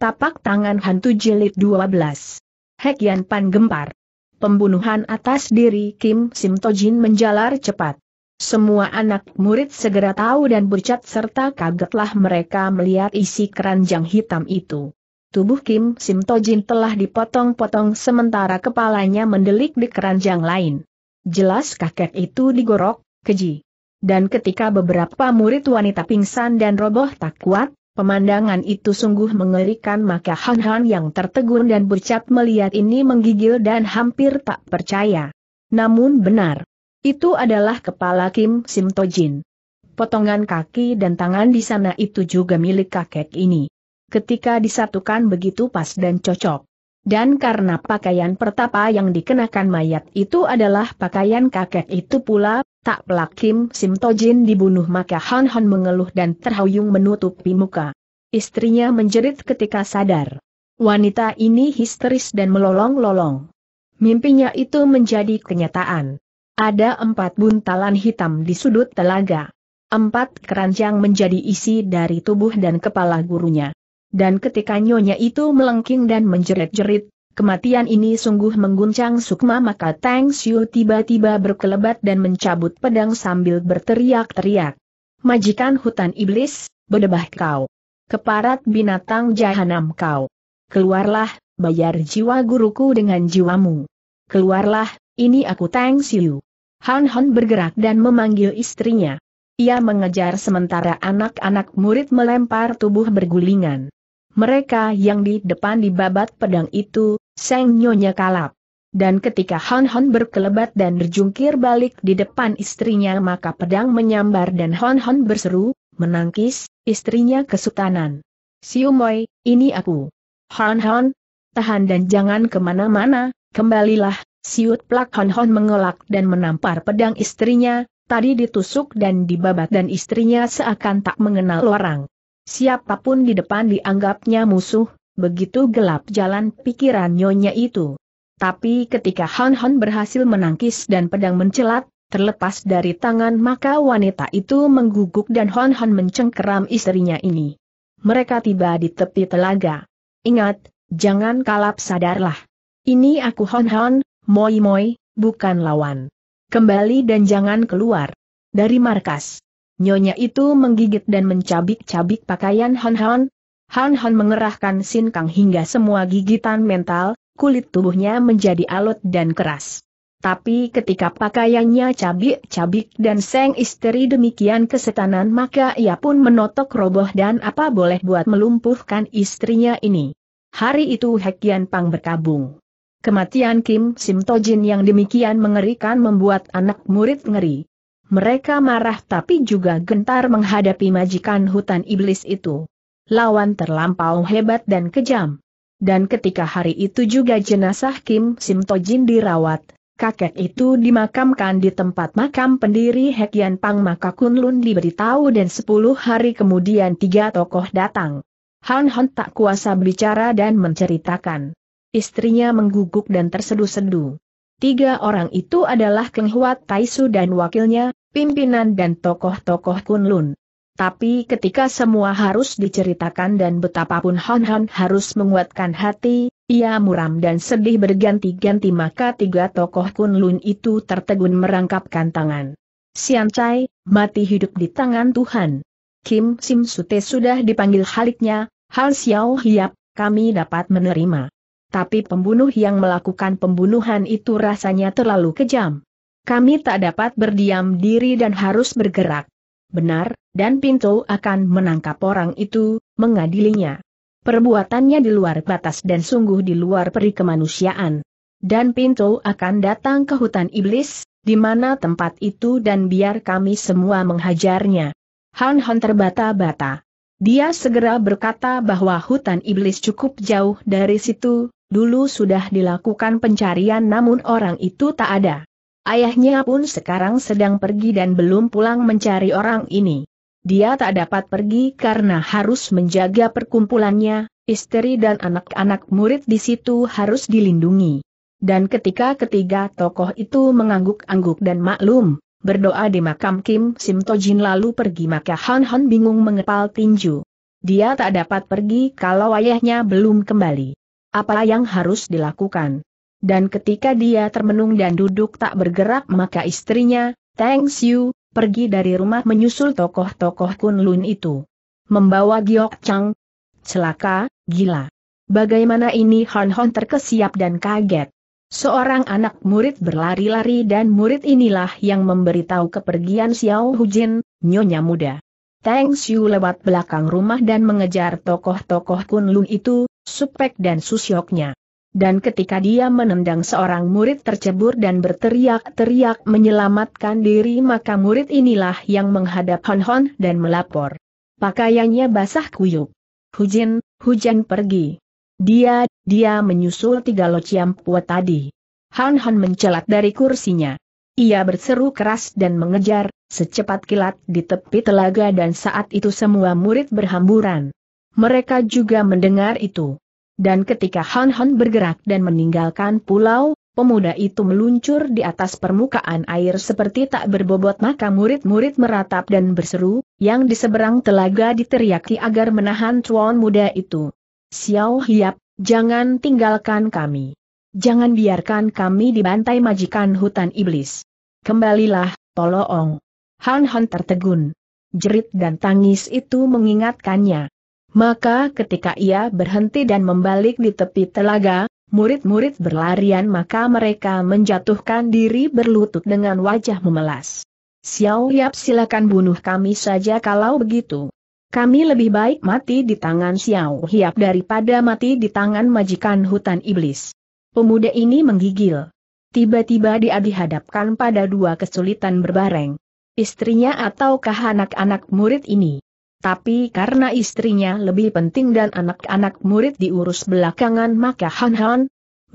Tapak tangan hantu jilid 12. Hekian Pan gempar. Pembunuhan atas diri Kim Simtojin menjalar cepat. Semua anak murid segera tahu dan bercat serta kagetlah mereka melihat isi keranjang hitam itu. Tubuh Kim Simtojin telah dipotong-potong sementara kepalanya mendelik di keranjang lain. Jelas kakek itu digorok, keji. Dan ketika beberapa murid wanita pingsan dan roboh tak kuat, Pemandangan itu sungguh mengerikan maka Han Han yang tertegun dan bercap melihat ini menggigil dan hampir tak percaya. Namun benar. Itu adalah kepala Kim Sim To Jin. Potongan kaki dan tangan di sana itu juga milik kakek ini. Ketika disatukan begitu pas dan cocok. Dan karena pakaian pertapa yang dikenakan mayat itu adalah pakaian kakek itu pula, tak pelak Kim Sim Tojin dibunuh maka Han Han mengeluh dan terhuyung menutupi muka. Istrinya menjerit ketika sadar. Wanita ini histeris dan melolong-lolong. Mimpinya itu menjadi kenyataan. Ada empat buntalan hitam di sudut telaga. Empat keranjang menjadi isi dari tubuh dan kepala gurunya dan ketika nyonya itu melengking dan menjerit-jerit, kematian ini sungguh mengguncang Sukma maka Tang Xiu tiba-tiba berkelebat dan mencabut pedang sambil berteriak-teriak. Majikan hutan iblis, bedebah kau. Keparat binatang jahanam kau. Keluarlah, bayar jiwa guruku dengan jiwamu. Keluarlah, ini aku Tang Xiu. Han Han bergerak dan memanggil istrinya. Ia mengejar sementara anak-anak murid melempar tubuh bergulingan mereka yang di depan dibabat pedang itu, Seng Nyonya kalap. Dan ketika Hon Hon berkelebat dan berjungkir balik di depan istrinya maka pedang menyambar dan Hon Hon berseru, menangkis, istrinya kesultanan. Siumoy, ini aku. Hon Hon, tahan dan jangan kemana-mana, kembalilah, siut plak Hon Hon mengelak dan menampar pedang istrinya, tadi ditusuk dan dibabat dan istrinya seakan tak mengenal orang. Siapapun di depan dianggapnya musuh, begitu gelap jalan pikiran nyonya itu. Tapi ketika Han Han berhasil menangkis dan pedang mencelat, terlepas dari tangan maka wanita itu mengguguk dan Han Han mencengkeram istrinya ini. Mereka tiba di tepi telaga. Ingat, jangan kalap sadarlah. Ini aku Hon Hon, Moi Moi, bukan lawan. Kembali dan jangan keluar dari markas. Nyonya itu menggigit dan mencabik-cabik pakaian Han Han. Han Han mengerahkan Sin Kang hingga semua gigitan mental, kulit tubuhnya menjadi alot dan keras. Tapi ketika pakaiannya cabik-cabik dan seng istri demikian kesetanan maka ia pun menotok roboh dan apa boleh buat melumpuhkan istrinya ini. Hari itu Hekian Pang berkabung. Kematian Kim Sim Tojin yang demikian mengerikan membuat anak murid ngeri. Mereka marah tapi juga gentar menghadapi majikan hutan iblis itu. Lawan terlampau hebat dan kejam. Dan ketika hari itu juga jenazah Kim Simtojin dirawat, kakek itu dimakamkan di tempat makam pendiri Hekian Pang maka Kunlun diberitahu dan sepuluh hari kemudian tiga tokoh datang. Han Han tak kuasa bicara dan menceritakan. Istrinya mengguguk dan terseduh-seduh. Tiga orang itu adalah Keng Huat Taisu dan wakilnya, pimpinan dan tokoh-tokoh Kunlun. Tapi ketika semua harus diceritakan dan betapapun Han Han harus menguatkan hati, ia muram dan sedih berganti-ganti maka tiga tokoh Kunlun itu tertegun merangkapkan tangan. Sian Chai, mati hidup di tangan Tuhan. Kim Sim Sute sudah dipanggil haliknya, Hal Xiao Hiap, kami dapat menerima tapi pembunuh yang melakukan pembunuhan itu rasanya terlalu kejam. Kami tak dapat berdiam diri dan harus bergerak. Benar, dan Pinto akan menangkap orang itu, mengadilinya. Perbuatannya di luar batas dan sungguh di luar peri kemanusiaan. Dan Pinto akan datang ke hutan iblis, di mana tempat itu dan biar kami semua menghajarnya. Han Han terbata-bata. Dia segera berkata bahwa hutan iblis cukup jauh dari situ, Dulu sudah dilakukan pencarian namun orang itu tak ada. Ayahnya pun sekarang sedang pergi dan belum pulang mencari orang ini. Dia tak dapat pergi karena harus menjaga perkumpulannya, istri dan anak-anak murid di situ harus dilindungi. Dan ketika ketiga tokoh itu mengangguk-angguk dan maklum, berdoa di makam Kim Sim Tojin lalu pergi maka Han Han bingung mengepal tinju. Dia tak dapat pergi kalau ayahnya belum kembali apa yang harus dilakukan. Dan ketika dia termenung dan duduk tak bergerak maka istrinya, Tang Xiu, pergi dari rumah menyusul tokoh-tokoh Kunlun itu. Membawa Giok Chang. Celaka, gila. Bagaimana ini Hon Hon terkesiap dan kaget. Seorang anak murid berlari-lari dan murid inilah yang memberitahu kepergian Xiao Hujin, nyonya muda. Tang Xiu lewat belakang rumah dan mengejar tokoh-tokoh Kunlun itu, Supek dan Susyoknya. Dan ketika dia menendang seorang murid tercebur dan berteriak-teriak menyelamatkan diri maka murid inilah yang menghadap Hon Hon dan melapor. Pakaiannya basah kuyup. Hujan, hujan pergi. Dia, dia menyusul tiga puat tadi. Han Han mencelat dari kursinya. Ia berseru keras dan mengejar, secepat kilat di tepi telaga dan saat itu semua murid berhamburan. Mereka juga mendengar itu. Dan ketika Han Han bergerak dan meninggalkan pulau, pemuda itu meluncur di atas permukaan air seperti tak berbobot maka murid-murid meratap dan berseru, yang di seberang telaga diteriaki agar menahan cuan muda itu. Xiao Hiap, jangan tinggalkan kami. Jangan biarkan kami dibantai majikan hutan iblis. Kembalilah, Tolong. Han Han tertegun. Jerit dan tangis itu mengingatkannya. Maka ketika ia berhenti dan membalik di tepi telaga, murid-murid berlarian maka mereka menjatuhkan diri berlutut dengan wajah memelas. Xiao Yap silakan bunuh kami saja kalau begitu. Kami lebih baik mati di tangan Xiao Hiap daripada mati di tangan majikan hutan iblis. Pemuda ini menggigil. Tiba-tiba dia dihadapkan pada dua kesulitan berbareng. Istrinya ataukah anak-anak murid ini? Tapi karena istrinya lebih penting dan anak-anak murid diurus belakangan maka Han Han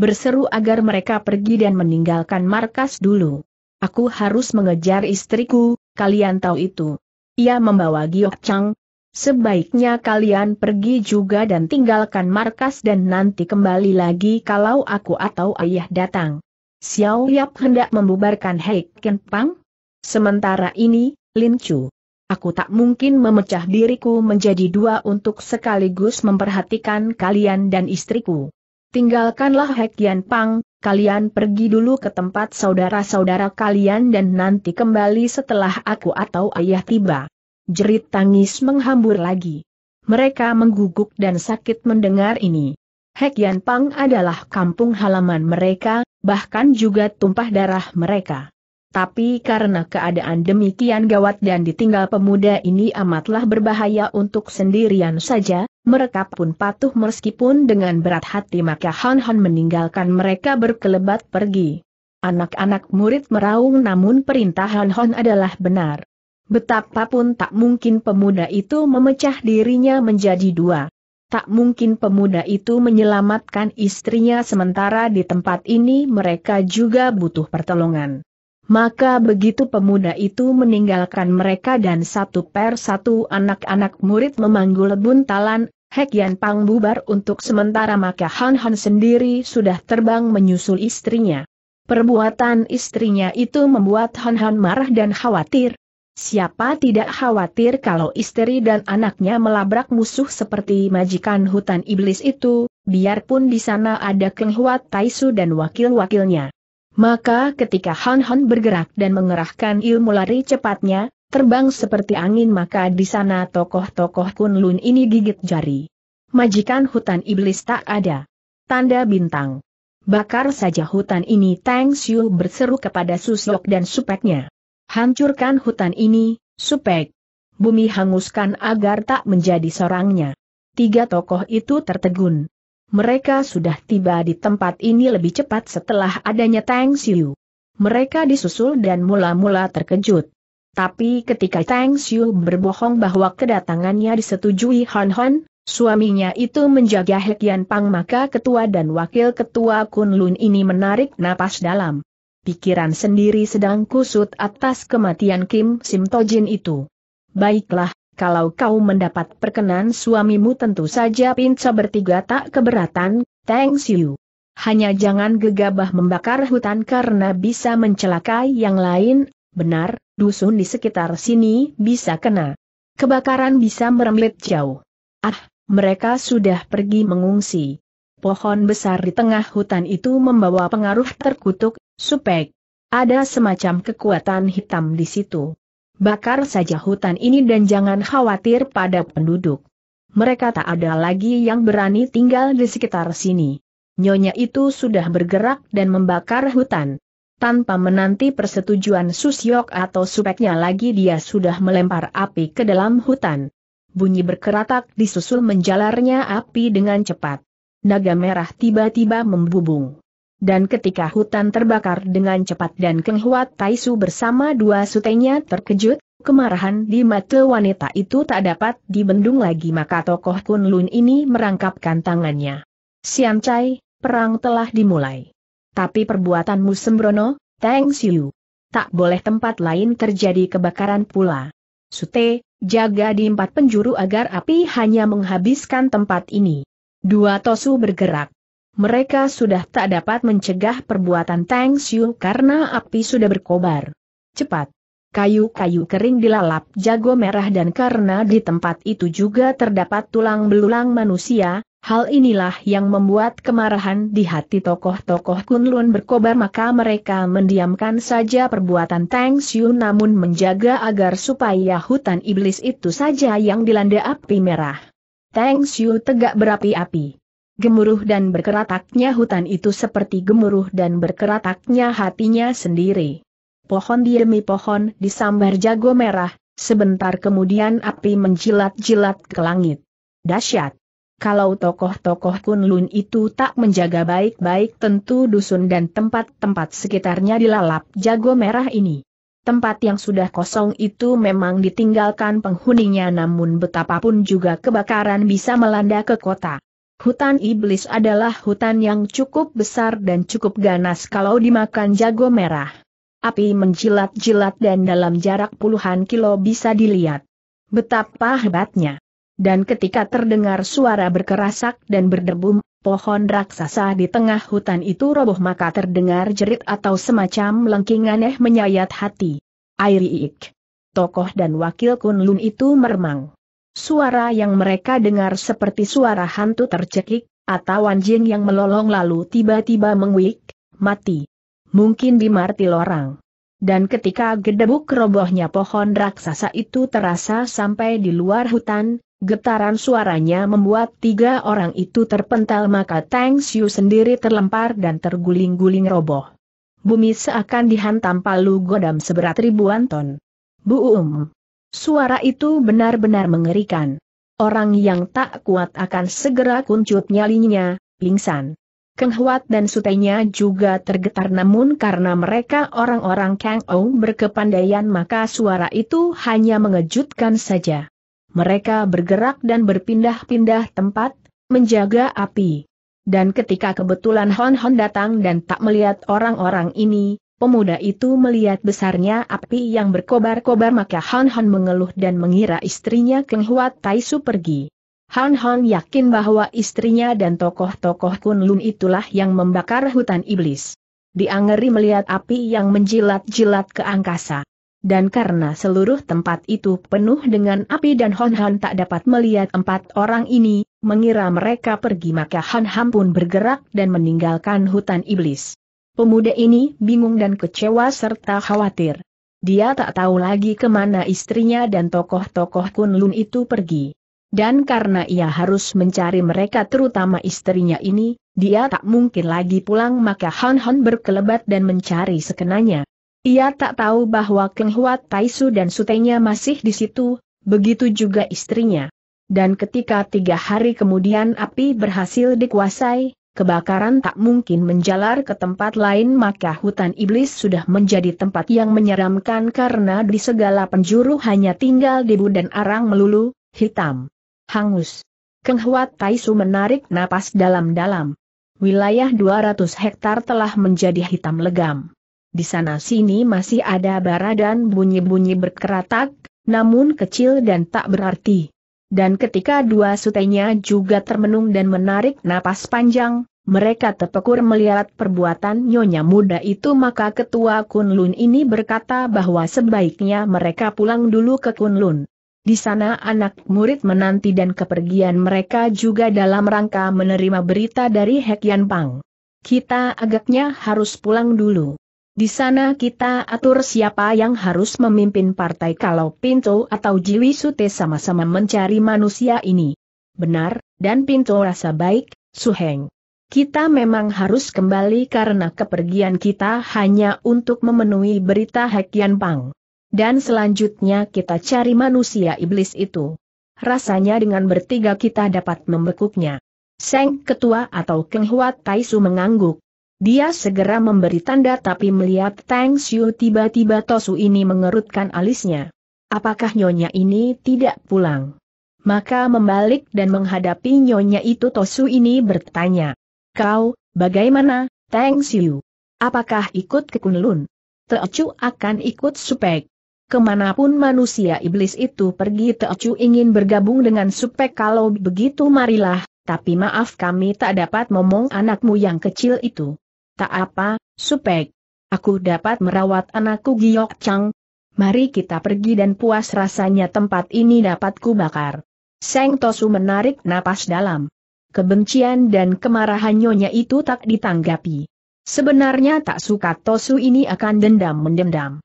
berseru agar mereka pergi dan meninggalkan markas dulu. Aku harus mengejar istriku, kalian tahu itu. Ia membawa Giok Chang. Sebaiknya kalian pergi juga dan tinggalkan markas dan nanti kembali lagi kalau aku atau ayah datang. Xiao Yap hendak membubarkan Hei Ken Pang. Sementara ini, Lin Chu Aku tak mungkin memecah diriku menjadi dua untuk sekaligus memperhatikan kalian dan istriku. Tinggalkanlah Hek Pang, kalian pergi dulu ke tempat saudara-saudara kalian dan nanti kembali setelah aku atau ayah tiba. Jerit tangis menghambur lagi. Mereka mengguguk dan sakit mendengar ini. Hekyan Pang adalah kampung halaman mereka, bahkan juga tumpah darah mereka. Tapi karena keadaan demikian gawat dan ditinggal pemuda ini amatlah berbahaya untuk sendirian saja, mereka pun patuh meskipun dengan berat hati maka Han Han meninggalkan mereka berkelebat pergi. Anak-anak murid meraung namun perintah Han Han adalah benar. Betapapun tak mungkin pemuda itu memecah dirinya menjadi dua. Tak mungkin pemuda itu menyelamatkan istrinya sementara di tempat ini mereka juga butuh pertolongan. Maka begitu pemuda itu meninggalkan mereka dan satu per satu anak-anak murid memanggul buntalan, Hek Yan Pang bubar untuk sementara maka Han Han sendiri sudah terbang menyusul istrinya. Perbuatan istrinya itu membuat Han Han marah dan khawatir. Siapa tidak khawatir kalau istri dan anaknya melabrak musuh seperti majikan hutan iblis itu, biarpun di sana ada Keng Huat Taisu dan wakil-wakilnya. Maka ketika Han Han bergerak dan mengerahkan ilmu lari cepatnya, terbang seperti angin maka di sana tokoh-tokoh Kunlun ini gigit jari. Majikan hutan iblis tak ada. Tanda bintang. Bakar saja hutan ini Tang Xiu berseru kepada Susyok dan supeknya. Hancurkan hutan ini, supek. Bumi hanguskan agar tak menjadi sorangnya. Tiga tokoh itu tertegun. Mereka sudah tiba di tempat ini lebih cepat setelah adanya Tang Xiu. Mereka disusul dan mula-mula terkejut. Tapi ketika Tang Xiu berbohong bahwa kedatangannya disetujui Han Han, suaminya itu menjaga Hekian Pang maka ketua dan wakil ketua Kun Lun ini menarik napas dalam. Pikiran sendiri sedang kusut atas kematian Kim Sim Tojin itu. Baiklah, kalau kau mendapat perkenan suamimu tentu saja pinca bertiga tak keberatan, thanks you. Hanya jangan gegabah membakar hutan karena bisa mencelakai yang lain, benar, dusun di sekitar sini bisa kena. Kebakaran bisa merembet jauh. Ah, mereka sudah pergi mengungsi. Pohon besar di tengah hutan itu membawa pengaruh terkutuk, supek. Ada semacam kekuatan hitam di situ. Bakar saja hutan ini dan jangan khawatir pada penduduk. Mereka tak ada lagi yang berani tinggal di sekitar sini. Nyonya itu sudah bergerak dan membakar hutan. Tanpa menanti persetujuan Susyok atau supeknya lagi dia sudah melempar api ke dalam hutan. Bunyi berkeratak disusul menjalarnya api dengan cepat. Naga merah tiba-tiba membubung dan ketika hutan terbakar dengan cepat dan Keng Huat Taisu bersama dua sutenya terkejut, kemarahan di mata wanita itu tak dapat dibendung lagi maka tokoh Kunlun ini merangkapkan tangannya. Sian Chai, perang telah dimulai. Tapi perbuatanmu sembrono, Teng Siu. Tak boleh tempat lain terjadi kebakaran pula. Sute, jaga di empat penjuru agar api hanya menghabiskan tempat ini. Dua tosu bergerak mereka sudah tak dapat mencegah perbuatan Tang Xiu karena api sudah berkobar. Cepat! Kayu-kayu kering dilalap jago merah dan karena di tempat itu juga terdapat tulang belulang manusia, hal inilah yang membuat kemarahan di hati tokoh-tokoh Kunlun berkobar maka mereka mendiamkan saja perbuatan Tang Xiu namun menjaga agar supaya hutan iblis itu saja yang dilanda api merah. Tang Xiu tegak berapi-api. Gemuruh dan berkerataknya hutan itu seperti gemuruh dan berkerataknya hatinya sendiri. Pohon diemi pohon disambar jago merah, sebentar kemudian api menjilat-jilat ke langit. Dasyat! Kalau tokoh-tokoh Kunlun itu tak menjaga baik-baik tentu dusun dan tempat-tempat sekitarnya dilalap jago merah ini. Tempat yang sudah kosong itu memang ditinggalkan penghuninya namun betapapun juga kebakaran bisa melanda ke kota. Hutan iblis adalah hutan yang cukup besar dan cukup ganas kalau dimakan jago merah. Api menjilat-jilat dan dalam jarak puluhan kilo bisa dilihat. Betapa hebatnya. Dan ketika terdengar suara berkerasak dan berdebum, pohon raksasa di tengah hutan itu roboh maka terdengar jerit atau semacam lengking aneh menyayat hati. ik. Tokoh dan wakil Kunlun itu meremang. Suara yang mereka dengar seperti suara hantu tercekik, atau anjing yang melolong lalu tiba-tiba menguik, mati. Mungkin dimartil orang. Dan ketika gedebuk robohnya pohon raksasa itu terasa sampai di luar hutan, getaran suaranya membuat tiga orang itu terpental maka Tang Xiu sendiri terlempar dan terguling-guling roboh. Bumi seakan dihantam palu godam seberat ribuan ton. Bu Um. Suara itu benar-benar mengerikan. Orang yang tak kuat akan segera kuncup nyalinya, pingsan. Keng Huat dan sutenya juga tergetar namun karena mereka orang-orang Kang Ou berkepandaian maka suara itu hanya mengejutkan saja. Mereka bergerak dan berpindah-pindah tempat, menjaga api. Dan ketika kebetulan Hon Hon datang dan tak melihat orang-orang ini, Pemuda itu melihat besarnya api yang berkobar-kobar maka Han Han mengeluh dan mengira istrinya Keng Tai Taisu pergi. Han Han yakin bahwa istrinya dan tokoh-tokoh Kun Lun itulah yang membakar hutan iblis. Diangeri melihat api yang menjilat-jilat ke angkasa. Dan karena seluruh tempat itu penuh dengan api dan Han Han tak dapat melihat empat orang ini, mengira mereka pergi maka Han Han pun bergerak dan meninggalkan hutan iblis. Pemuda ini bingung dan kecewa serta khawatir. Dia tak tahu lagi kemana istrinya dan tokoh-tokoh Kunlun itu pergi. Dan karena ia harus mencari mereka terutama istrinya ini, dia tak mungkin lagi pulang maka Han Han berkelebat dan mencari sekenanya. Ia tak tahu bahwa Keng Huat Taisu dan sutenya masih di situ, begitu juga istrinya. Dan ketika tiga hari kemudian api berhasil dikuasai, kebakaran tak mungkin menjalar ke tempat lain maka hutan iblis sudah menjadi tempat yang menyeramkan karena di segala penjuru hanya tinggal debu dan arang melulu, hitam, hangus. Keng Huat Taisu menarik napas dalam-dalam. Wilayah 200 hektar telah menjadi hitam legam. Di sana sini masih ada bara dan bunyi-bunyi berkeratak, namun kecil dan tak berarti. Dan ketika dua sutenya juga termenung dan menarik napas panjang, mereka tepekur melihat perbuatan nyonya muda itu maka ketua Kunlun ini berkata bahwa sebaiknya mereka pulang dulu ke Kunlun. Di sana anak murid menanti dan kepergian mereka juga dalam rangka menerima berita dari Hek Yan Pang. Kita agaknya harus pulang dulu. Di sana kita atur siapa yang harus memimpin partai kalau Pinto atau Jiwi Sute sama-sama mencari manusia ini. Benar, dan Pinto rasa baik, Suheng. Kita memang harus kembali karena kepergian kita hanya untuk memenuhi berita Hekian Pang. Dan selanjutnya kita cari manusia iblis itu. Rasanya dengan bertiga kita dapat membekuknya. Seng Ketua atau Keng Hua Taisu mengangguk. Dia segera memberi tanda tapi melihat Tang Xiu tiba-tiba Tosu ini mengerutkan alisnya. Apakah nyonya ini tidak pulang? Maka membalik dan menghadapi nyonya itu Tosu ini bertanya. Kau, bagaimana, Tang Xiu? Apakah ikut ke Kunlun? Teocu akan ikut Supek. Kemanapun manusia iblis itu pergi Teocu ingin bergabung dengan Supek kalau begitu marilah, tapi maaf kami tak dapat momong anakmu yang kecil itu. Tak apa, Supek. Aku dapat merawat anakku Giok Chang. Mari kita pergi dan puas rasanya tempat ini dapat kubakar. Seng Tosu menarik napas dalam. Kebencian dan kemarahan nyonya itu tak ditanggapi. Sebenarnya tak suka Tosu ini akan dendam mendendam.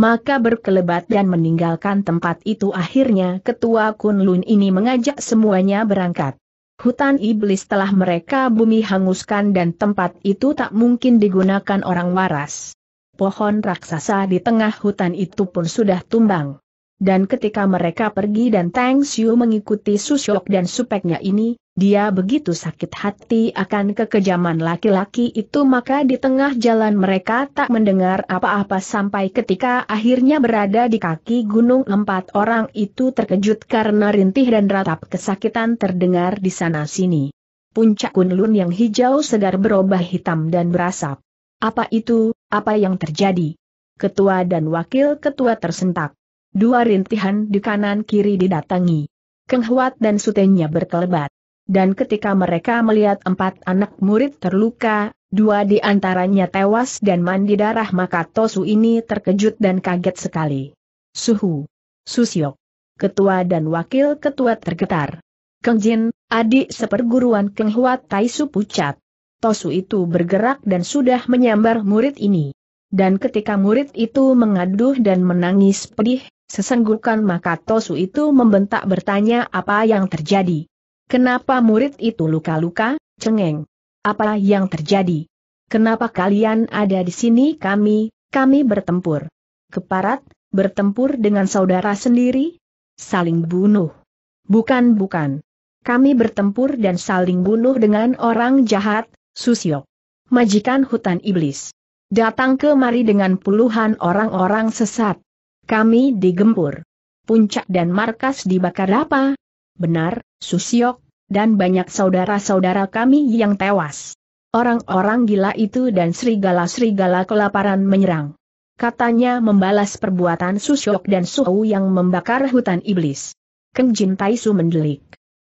Maka berkelebat dan meninggalkan tempat itu akhirnya ketua Kunlun ini mengajak semuanya berangkat. Hutan iblis telah mereka bumi hanguskan dan tempat itu tak mungkin digunakan orang waras. Pohon raksasa di tengah hutan itu pun sudah tumbang dan ketika mereka pergi dan Tang Xiu mengikuti Susyok dan supeknya ini, dia begitu sakit hati akan kekejaman laki-laki itu maka di tengah jalan mereka tak mendengar apa-apa sampai ketika akhirnya berada di kaki gunung empat orang itu terkejut karena rintih dan ratap kesakitan terdengar di sana-sini. Puncak kunlun yang hijau segar berubah hitam dan berasap. Apa itu, apa yang terjadi? Ketua dan wakil ketua tersentak. Dua rintihan di kanan kiri didatangi. Keng Huat dan sutenya berkelebat. Dan ketika mereka melihat empat anak murid terluka, dua di antaranya tewas dan mandi darah maka Tosu ini terkejut dan kaget sekali. Suhu. Susyok. Ketua dan wakil ketua tergetar. Keng Jin, adik seperguruan Keng Huat Taisu pucat. Tosu itu bergerak dan sudah menyambar murid ini. Dan ketika murid itu mengaduh dan menangis pedih, Sesenggukan maka Tosu itu membentak bertanya apa yang terjadi. Kenapa murid itu luka-luka, cengeng? Apa yang terjadi? Kenapa kalian ada di sini kami, kami bertempur? Keparat, bertempur dengan saudara sendiri? Saling bunuh. Bukan bukan. Kami bertempur dan saling bunuh dengan orang jahat, Susio. Majikan hutan iblis. Datang kemari dengan puluhan orang-orang sesat. Kami digempur. Puncak dan markas dibakar apa? Benar, Susiok, dan banyak saudara-saudara kami yang tewas. Orang-orang gila itu dan serigala-serigala kelaparan menyerang. Katanya membalas perbuatan Susiok dan Suhu yang membakar hutan iblis. Kenjin Taisu mendelik.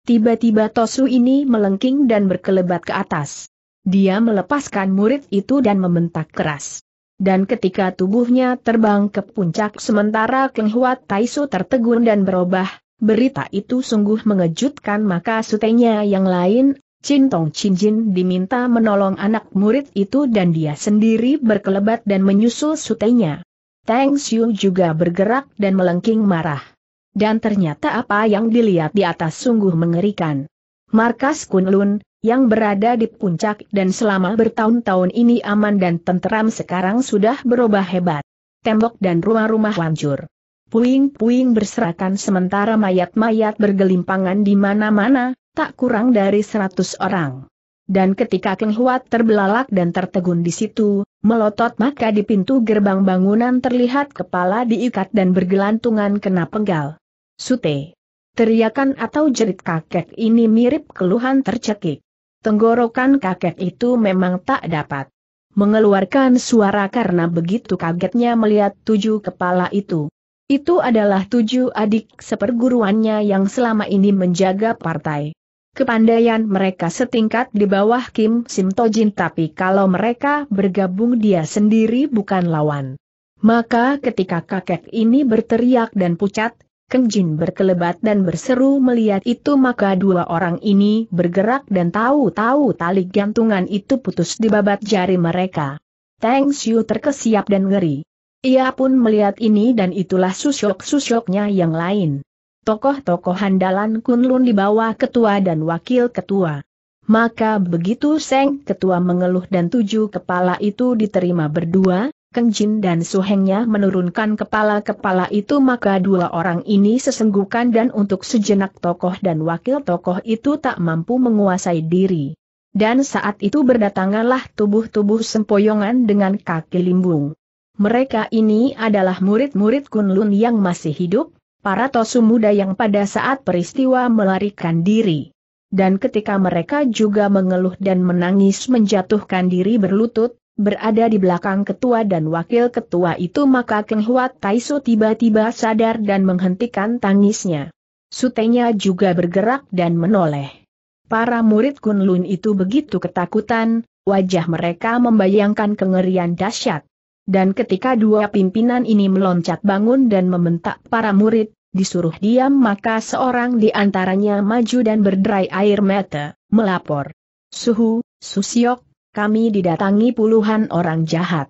Tiba-tiba Tosu ini melengking dan berkelebat ke atas. Dia melepaskan murid itu dan membentak keras dan ketika tubuhnya terbang ke puncak sementara Keng Huat Taisu tertegun dan berubah, berita itu sungguh mengejutkan maka sutenya yang lain, Cintong Jin diminta menolong anak murid itu dan dia sendiri berkelebat dan menyusul sutenya. Tang Xiu juga bergerak dan melengking marah. Dan ternyata apa yang dilihat di atas sungguh mengerikan. Markas Kunlun, yang berada di puncak dan selama bertahun-tahun ini aman dan tenteram sekarang sudah berubah hebat. Tembok dan rumah-rumah hancur. Puing-puing berserakan sementara mayat-mayat bergelimpangan di mana-mana, tak kurang dari seratus orang. Dan ketika Keng Huat terbelalak dan tertegun di situ, melotot maka di pintu gerbang bangunan terlihat kepala diikat dan bergelantungan kena penggal. Sute. Teriakan atau jerit kakek ini mirip keluhan tercekik. Tenggorokan kakek itu memang tak dapat mengeluarkan suara karena begitu kagetnya melihat tujuh kepala itu. Itu adalah tujuh adik seperguruannya yang selama ini menjaga partai. Kepandaian mereka setingkat di bawah Kim Simtojin, tapi kalau mereka bergabung dia sendiri bukan lawan. Maka ketika kakek ini berteriak dan pucat, Keng Jin berkelebat dan berseru melihat itu maka dua orang ini bergerak dan tahu-tahu tali gantungan itu putus di babat jari mereka. Tang Xiu terkesiap dan ngeri. Ia pun melihat ini dan itulah susyok-susyoknya yang lain. Tokoh-tokoh handalan Kunlun di bawah ketua dan wakil ketua. Maka begitu Seng ketua mengeluh dan tujuh kepala itu diterima berdua, Kenjin dan Suhengnya menurunkan kepala-kepala itu maka dua orang ini sesenggukan dan untuk sejenak tokoh dan wakil tokoh itu tak mampu menguasai diri. Dan saat itu berdatanganlah tubuh-tubuh sempoyongan dengan kaki limbung. Mereka ini adalah murid-murid Kunlun yang masih hidup, para tosu muda yang pada saat peristiwa melarikan diri. Dan ketika mereka juga mengeluh dan menangis menjatuhkan diri berlutut, berada di belakang ketua dan wakil ketua itu maka Keng Huat tiba-tiba sadar dan menghentikan tangisnya. Sutenya juga bergerak dan menoleh. Para murid Kunlun itu begitu ketakutan, wajah mereka membayangkan kengerian dahsyat. Dan ketika dua pimpinan ini meloncat bangun dan membentak para murid, disuruh diam maka seorang di antaranya maju dan berderai air mata, melapor. Suhu, Susiok, kami didatangi puluhan orang jahat.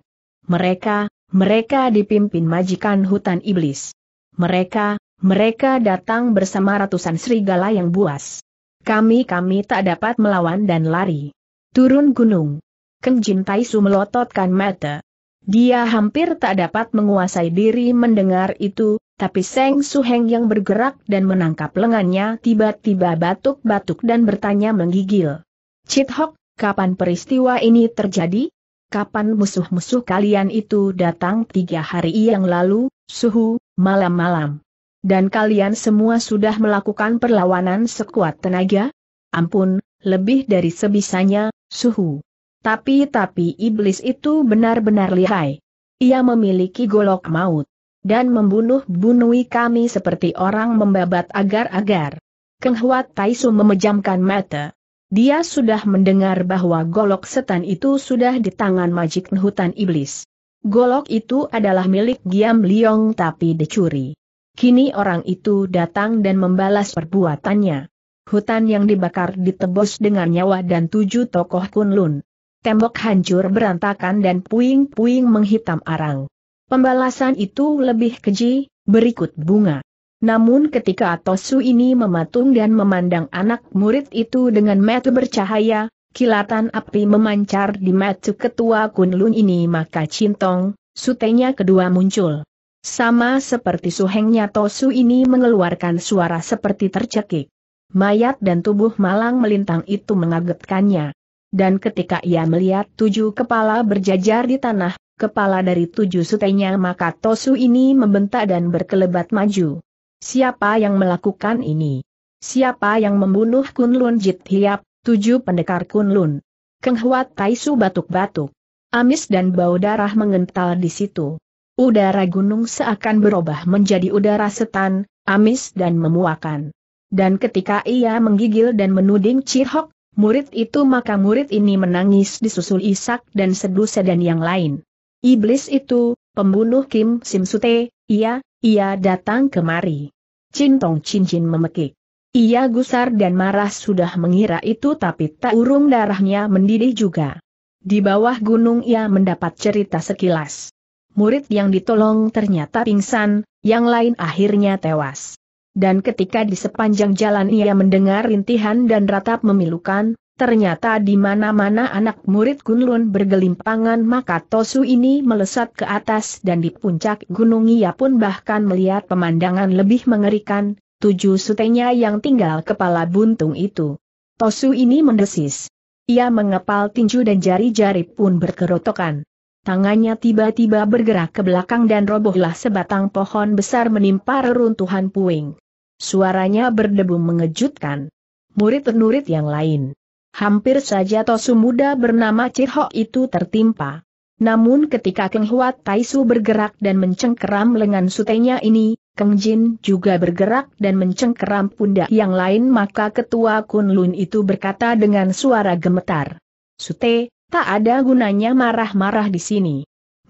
Mereka, mereka dipimpin majikan hutan iblis. Mereka, mereka datang bersama ratusan serigala yang buas. Kami-kami tak dapat melawan dan lari. Turun gunung. Kenjin Taisu melototkan mata. Dia hampir tak dapat menguasai diri mendengar itu, tapi Seng Suheng yang bergerak dan menangkap lengannya tiba-tiba batuk-batuk dan bertanya menggigil. Chit Hok, Kapan peristiwa ini terjadi? Kapan musuh-musuh kalian itu datang tiga hari yang lalu, suhu, malam-malam? Dan kalian semua sudah melakukan perlawanan sekuat tenaga? Ampun, lebih dari sebisanya, suhu. Tapi-tapi iblis itu benar-benar lihai. Ia memiliki golok maut. Dan membunuh bunuhi kami seperti orang membabat agar-agar. Kenghwa Taisu memejamkan mata. Dia sudah mendengar bahwa golok setan itu sudah di tangan majik hutan iblis. Golok itu adalah milik Giam Liong tapi dicuri. Kini orang itu datang dan membalas perbuatannya. Hutan yang dibakar ditebus dengan nyawa dan tujuh tokoh kunlun. Tembok hancur berantakan dan puing-puing menghitam arang. Pembalasan itu lebih keji, berikut bunga. Namun ketika Tosu ini mematung dan memandang anak murid itu dengan mata bercahaya, kilatan api memancar di mata ketua Kunlun ini maka cintong, sutenya kedua muncul. Sama seperti suhengnya Tosu ini mengeluarkan suara seperti tercekik. Mayat dan tubuh malang melintang itu mengagetkannya. Dan ketika ia melihat tujuh kepala berjajar di tanah, kepala dari tujuh sutenya maka Tosu ini membentak dan berkelebat maju. Siapa yang melakukan ini? Siapa yang membunuh Kunlun Jit Hiap, tujuh pendekar Kunlun? Keng Huat Taisu batuk-batuk. Amis dan bau darah mengental di situ. Udara gunung seakan berubah menjadi udara setan, amis dan memuakan. Dan ketika ia menggigil dan menuding Cihok, murid itu maka murid ini menangis disusul Isak dan sedu dan yang lain. Iblis itu, pembunuh Kim Simsute, ia, ia datang kemari. Cintong cincin memekik. Ia gusar dan marah sudah mengira itu tapi tak urung darahnya mendidih juga. Di bawah gunung ia mendapat cerita sekilas. Murid yang ditolong ternyata pingsan, yang lain akhirnya tewas. Dan ketika di sepanjang jalan ia mendengar rintihan dan ratap memilukan, Ternyata di mana-mana anak murid Kunlun bergelimpangan maka Tosu ini melesat ke atas dan di puncak gunung ia pun bahkan melihat pemandangan lebih mengerikan, tujuh sutenya yang tinggal kepala buntung itu. Tosu ini mendesis. Ia mengepal tinju dan jari-jari pun berkerotokan. Tangannya tiba-tiba bergerak ke belakang dan robohlah sebatang pohon besar menimpa reruntuhan puing. Suaranya berdebu mengejutkan. Murid-murid yang lain Hampir saja Tosu muda bernama Cihok itu tertimpa. Namun ketika Keng Huat Taisu bergerak dan mencengkeram lengan sutenya ini, Keng Jin juga bergerak dan mencengkeram pundak yang lain maka ketua Kun Lun itu berkata dengan suara gemetar. Sute, tak ada gunanya marah-marah di sini.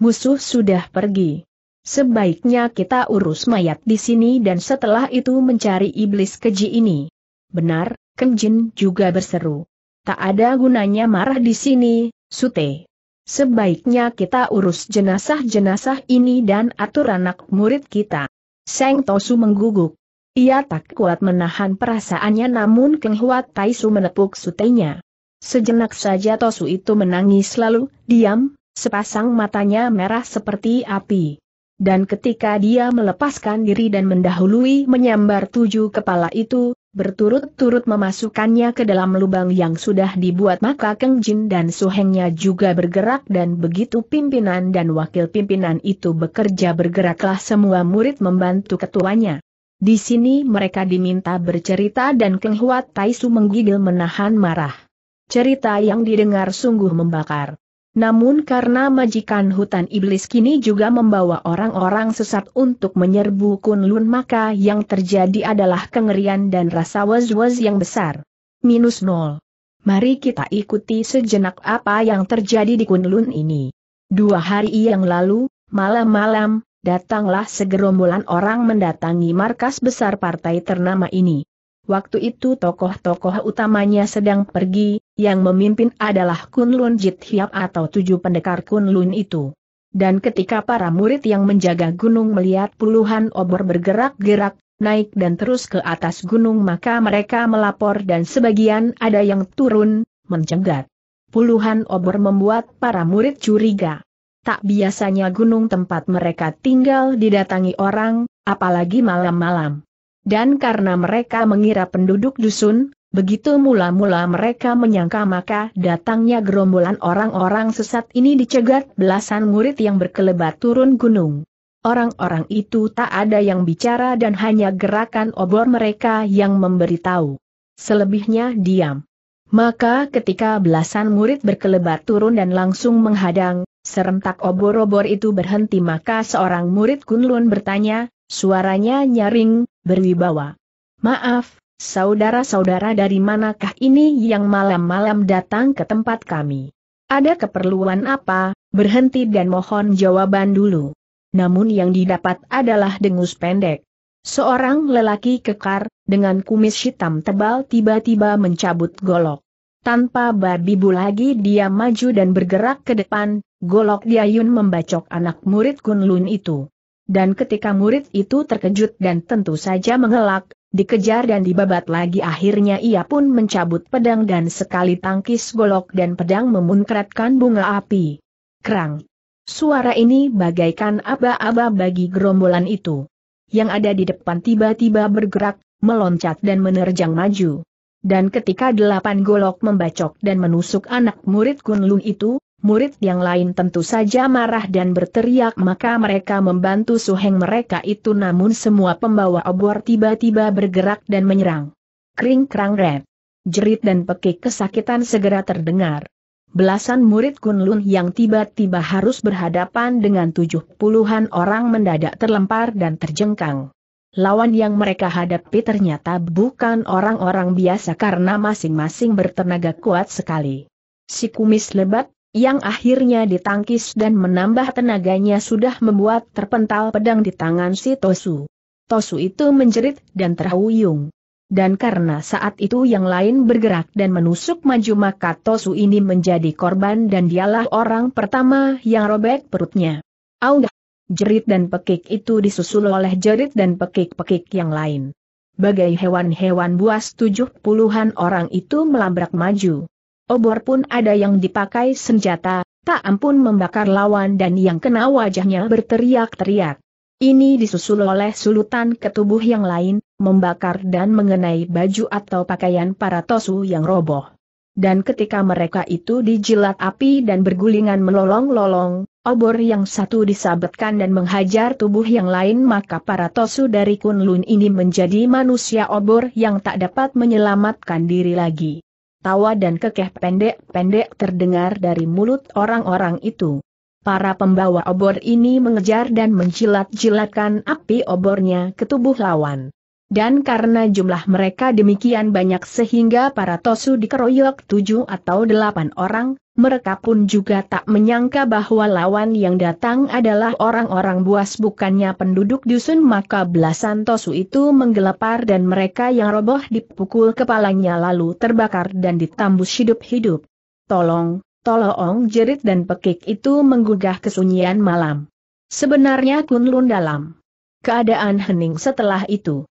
Musuh sudah pergi. Sebaiknya kita urus mayat di sini dan setelah itu mencari iblis keji ini. Benar, Keng Jin juga berseru. Tak ada gunanya marah di sini, Sute. Sebaiknya kita urus jenazah-jenazah ini dan atur anak murid kita. Seng Tosu mengguguk. Ia tak kuat menahan perasaannya namun Keng Taisu menepuk sutenya. Sejenak saja Tosu itu menangis lalu, diam, sepasang matanya merah seperti api. Dan ketika dia melepaskan diri dan mendahului menyambar tujuh kepala itu, berturut-turut memasukkannya ke dalam lubang yang sudah dibuat maka Keng Jin dan Sohengnya juga bergerak dan begitu pimpinan dan wakil pimpinan itu bekerja bergeraklah semua murid membantu ketuanya. Di sini mereka diminta bercerita dan Keng Huat Taisu menggigil menahan marah. Cerita yang didengar sungguh membakar. Namun karena majikan hutan iblis kini juga membawa orang-orang sesat untuk menyerbu Kunlun maka yang terjadi adalah kengerian dan rasa was-was yang besar. Minus nol. Mari kita ikuti sejenak apa yang terjadi di Kunlun ini. Dua hari yang lalu, malam-malam, datanglah segerombolan orang mendatangi markas besar partai ternama ini. Waktu itu tokoh-tokoh utamanya sedang pergi, yang memimpin adalah Kunlun Jit Hiap atau tujuh pendekar Kunlun itu. Dan ketika para murid yang menjaga gunung melihat puluhan obor bergerak-gerak, naik dan terus ke atas gunung maka mereka melapor dan sebagian ada yang turun, mencegat. Puluhan obor membuat para murid curiga. Tak biasanya gunung tempat mereka tinggal didatangi orang, apalagi malam-malam. Dan karena mereka mengira penduduk dusun, begitu mula-mula mereka menyangka maka datangnya gerombolan orang-orang sesat ini dicegat belasan murid yang berkelebat turun gunung. Orang-orang itu tak ada yang bicara dan hanya gerakan obor mereka yang memberitahu. Selebihnya diam. Maka ketika belasan murid berkelebat turun dan langsung menghadang, serentak obor-obor itu berhenti maka seorang murid Kunlun bertanya, suaranya nyaring, berwibawa. Maaf, saudara-saudara dari manakah ini yang malam-malam datang ke tempat kami? Ada keperluan apa? Berhenti dan mohon jawaban dulu. Namun yang didapat adalah dengus pendek. Seorang lelaki kekar, dengan kumis hitam tebal tiba-tiba mencabut golok. Tanpa babibu lagi dia maju dan bergerak ke depan, golok Diayun membacok anak murid Kunlun itu. Dan ketika murid itu terkejut dan tentu saja mengelak, dikejar dan dibabat lagi akhirnya ia pun mencabut pedang dan sekali tangkis golok dan pedang memunkratkan bunga api. Kerang. Suara ini bagaikan aba-aba bagi gerombolan itu. Yang ada di depan tiba-tiba bergerak, meloncat dan menerjang maju. Dan ketika delapan golok membacok dan menusuk anak murid Kunlun itu, murid yang lain tentu saja marah dan berteriak maka mereka membantu suheng mereka itu namun semua pembawa obor tiba-tiba bergerak dan menyerang. Kring krang red. Jerit dan pekik kesakitan segera terdengar. Belasan murid Kunlun yang tiba-tiba harus berhadapan dengan tujuh puluhan orang mendadak terlempar dan terjengkang. Lawan yang mereka hadapi ternyata bukan orang-orang biasa karena masing-masing bertenaga kuat sekali. Si kumis lebat yang akhirnya ditangkis dan menambah tenaganya sudah membuat terpental pedang di tangan si Tosu. Tosu itu menjerit dan terhuyung. Dan karena saat itu yang lain bergerak dan menusuk maju maka Tosu ini menjadi korban dan dialah orang pertama yang robek perutnya. Aungah! Jerit dan pekik itu disusul oleh jerit dan pekik-pekik yang lain. Bagai hewan-hewan buas tujuh puluhan orang itu melabrak maju obor pun ada yang dipakai senjata, tak ampun membakar lawan dan yang kena wajahnya berteriak-teriak. Ini disusul oleh sulutan ketubuh yang lain, membakar dan mengenai baju atau pakaian para tosu yang roboh. Dan ketika mereka itu dijilat api dan bergulingan melolong-lolong, obor yang satu disabetkan dan menghajar tubuh yang lain maka para tosu dari Kunlun ini menjadi manusia obor yang tak dapat menyelamatkan diri lagi. Tawa dan kekeh pendek-pendek terdengar dari mulut orang-orang itu. Para pembawa obor ini mengejar dan menjilat-jilatkan api obornya ke tubuh lawan. Dan karena jumlah mereka demikian banyak sehingga para tosu dikeroyok tujuh atau delapan orang, mereka pun juga tak menyangka bahwa lawan yang datang adalah orang-orang buas bukannya penduduk dusun maka belasan tosu itu menggelepar dan mereka yang roboh dipukul kepalanya lalu terbakar dan ditambus hidup-hidup. Tolong, tolong jerit dan pekik itu menggugah kesunyian malam. Sebenarnya Kunlun dalam keadaan hening setelah itu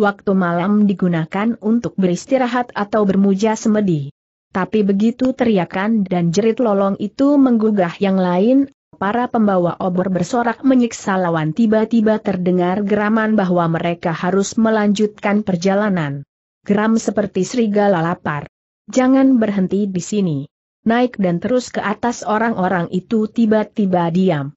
waktu malam digunakan untuk beristirahat atau bermuja semedi. Tapi begitu teriakan dan jerit lolong itu menggugah yang lain, para pembawa obor bersorak menyiksa lawan tiba-tiba terdengar geraman bahwa mereka harus melanjutkan perjalanan. Geram seperti serigala lapar. Jangan berhenti di sini. Naik dan terus ke atas orang-orang itu tiba-tiba diam.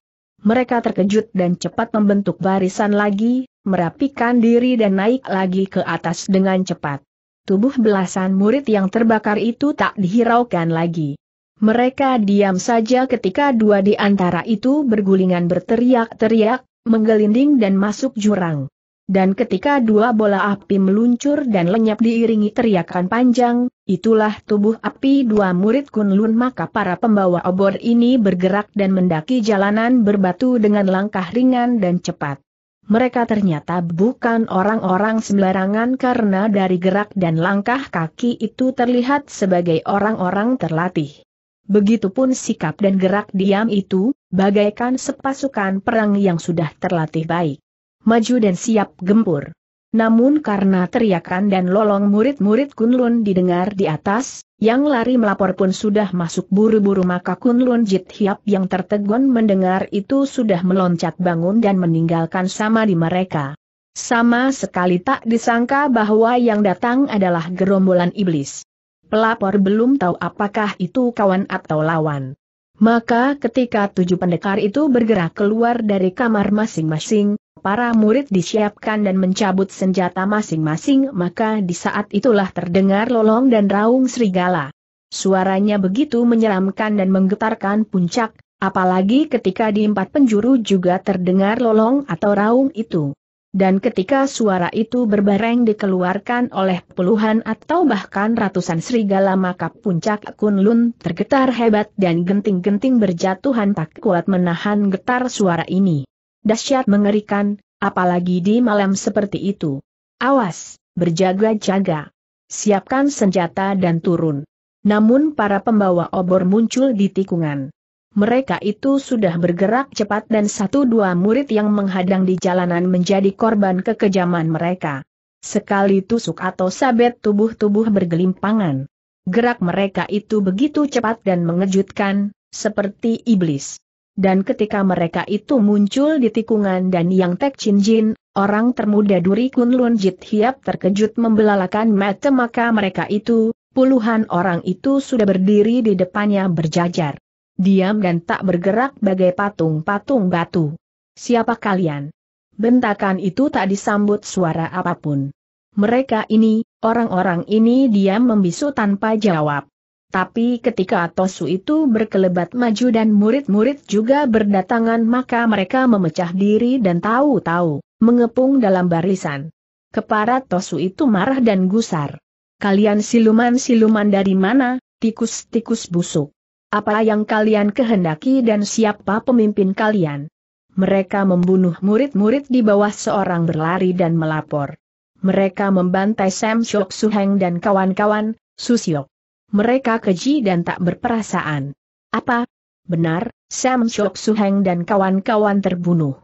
Mereka terkejut dan cepat membentuk barisan lagi, merapikan diri dan naik lagi ke atas dengan cepat. Tubuh belasan murid yang terbakar itu tak dihiraukan lagi. Mereka diam saja ketika dua di antara itu bergulingan berteriak-teriak, menggelinding dan masuk jurang. Dan ketika dua bola api meluncur dan lenyap diiringi teriakan panjang, itulah tubuh api dua murid Kunlun maka para pembawa obor ini bergerak dan mendaki jalanan berbatu dengan langkah ringan dan cepat mereka ternyata bukan orang-orang sembarangan karena dari gerak dan langkah kaki itu terlihat sebagai orang-orang terlatih. Begitupun sikap dan gerak diam itu, bagaikan sepasukan perang yang sudah terlatih baik. Maju dan siap gempur. Namun karena teriakan dan lolong murid-murid Kunlun didengar di atas, yang lari melapor pun sudah masuk buru-buru maka Kunlun Jit Hiap yang tertegun mendengar itu sudah meloncat bangun dan meninggalkan sama di mereka. Sama sekali tak disangka bahwa yang datang adalah gerombolan iblis. Pelapor belum tahu apakah itu kawan atau lawan. Maka ketika tujuh pendekar itu bergerak keluar dari kamar masing-masing, para murid disiapkan dan mencabut senjata masing-masing maka di saat itulah terdengar lolong dan raung serigala. Suaranya begitu menyeramkan dan menggetarkan puncak, apalagi ketika di empat penjuru juga terdengar lolong atau raung itu. Dan ketika suara itu berbareng dikeluarkan oleh puluhan atau bahkan ratusan serigala maka puncak Kunlun tergetar hebat dan genting-genting berjatuhan tak kuat menahan getar suara ini. Dasyat mengerikan, apalagi di malam seperti itu. Awas, berjaga-jaga. Siapkan senjata dan turun. Namun para pembawa obor muncul di tikungan. Mereka itu sudah bergerak cepat dan satu dua murid yang menghadang di jalanan menjadi korban kekejaman mereka. Sekali tusuk atau sabet tubuh-tubuh bergelimpangan. Gerak mereka itu begitu cepat dan mengejutkan, seperti iblis. Dan ketika mereka itu muncul di tikungan dan Yang Tek Chin Jin, orang termuda Duri Kun Jit Hiap terkejut membelalakan mata maka mereka itu, puluhan orang itu sudah berdiri di depannya berjajar. Diam dan tak bergerak bagai patung-patung batu. Siapa kalian? Bentakan itu tak disambut suara apapun. Mereka ini, orang-orang ini diam membisu tanpa jawab. Tapi ketika Tosu itu berkelebat maju dan murid-murid juga berdatangan maka mereka memecah diri dan tahu-tahu, mengepung dalam barisan. Kepara Tosu itu marah dan gusar. Kalian siluman-siluman dari mana, tikus-tikus busuk? Apa yang kalian kehendaki dan siapa pemimpin kalian? Mereka membunuh murid-murid di bawah seorang berlari dan melapor. Mereka membantai Sam Shok Suheng dan kawan-kawan, Susyok mereka keji dan tak berperasaan. Apa? Benar, Sam Shok Suheng dan kawan-kawan terbunuh.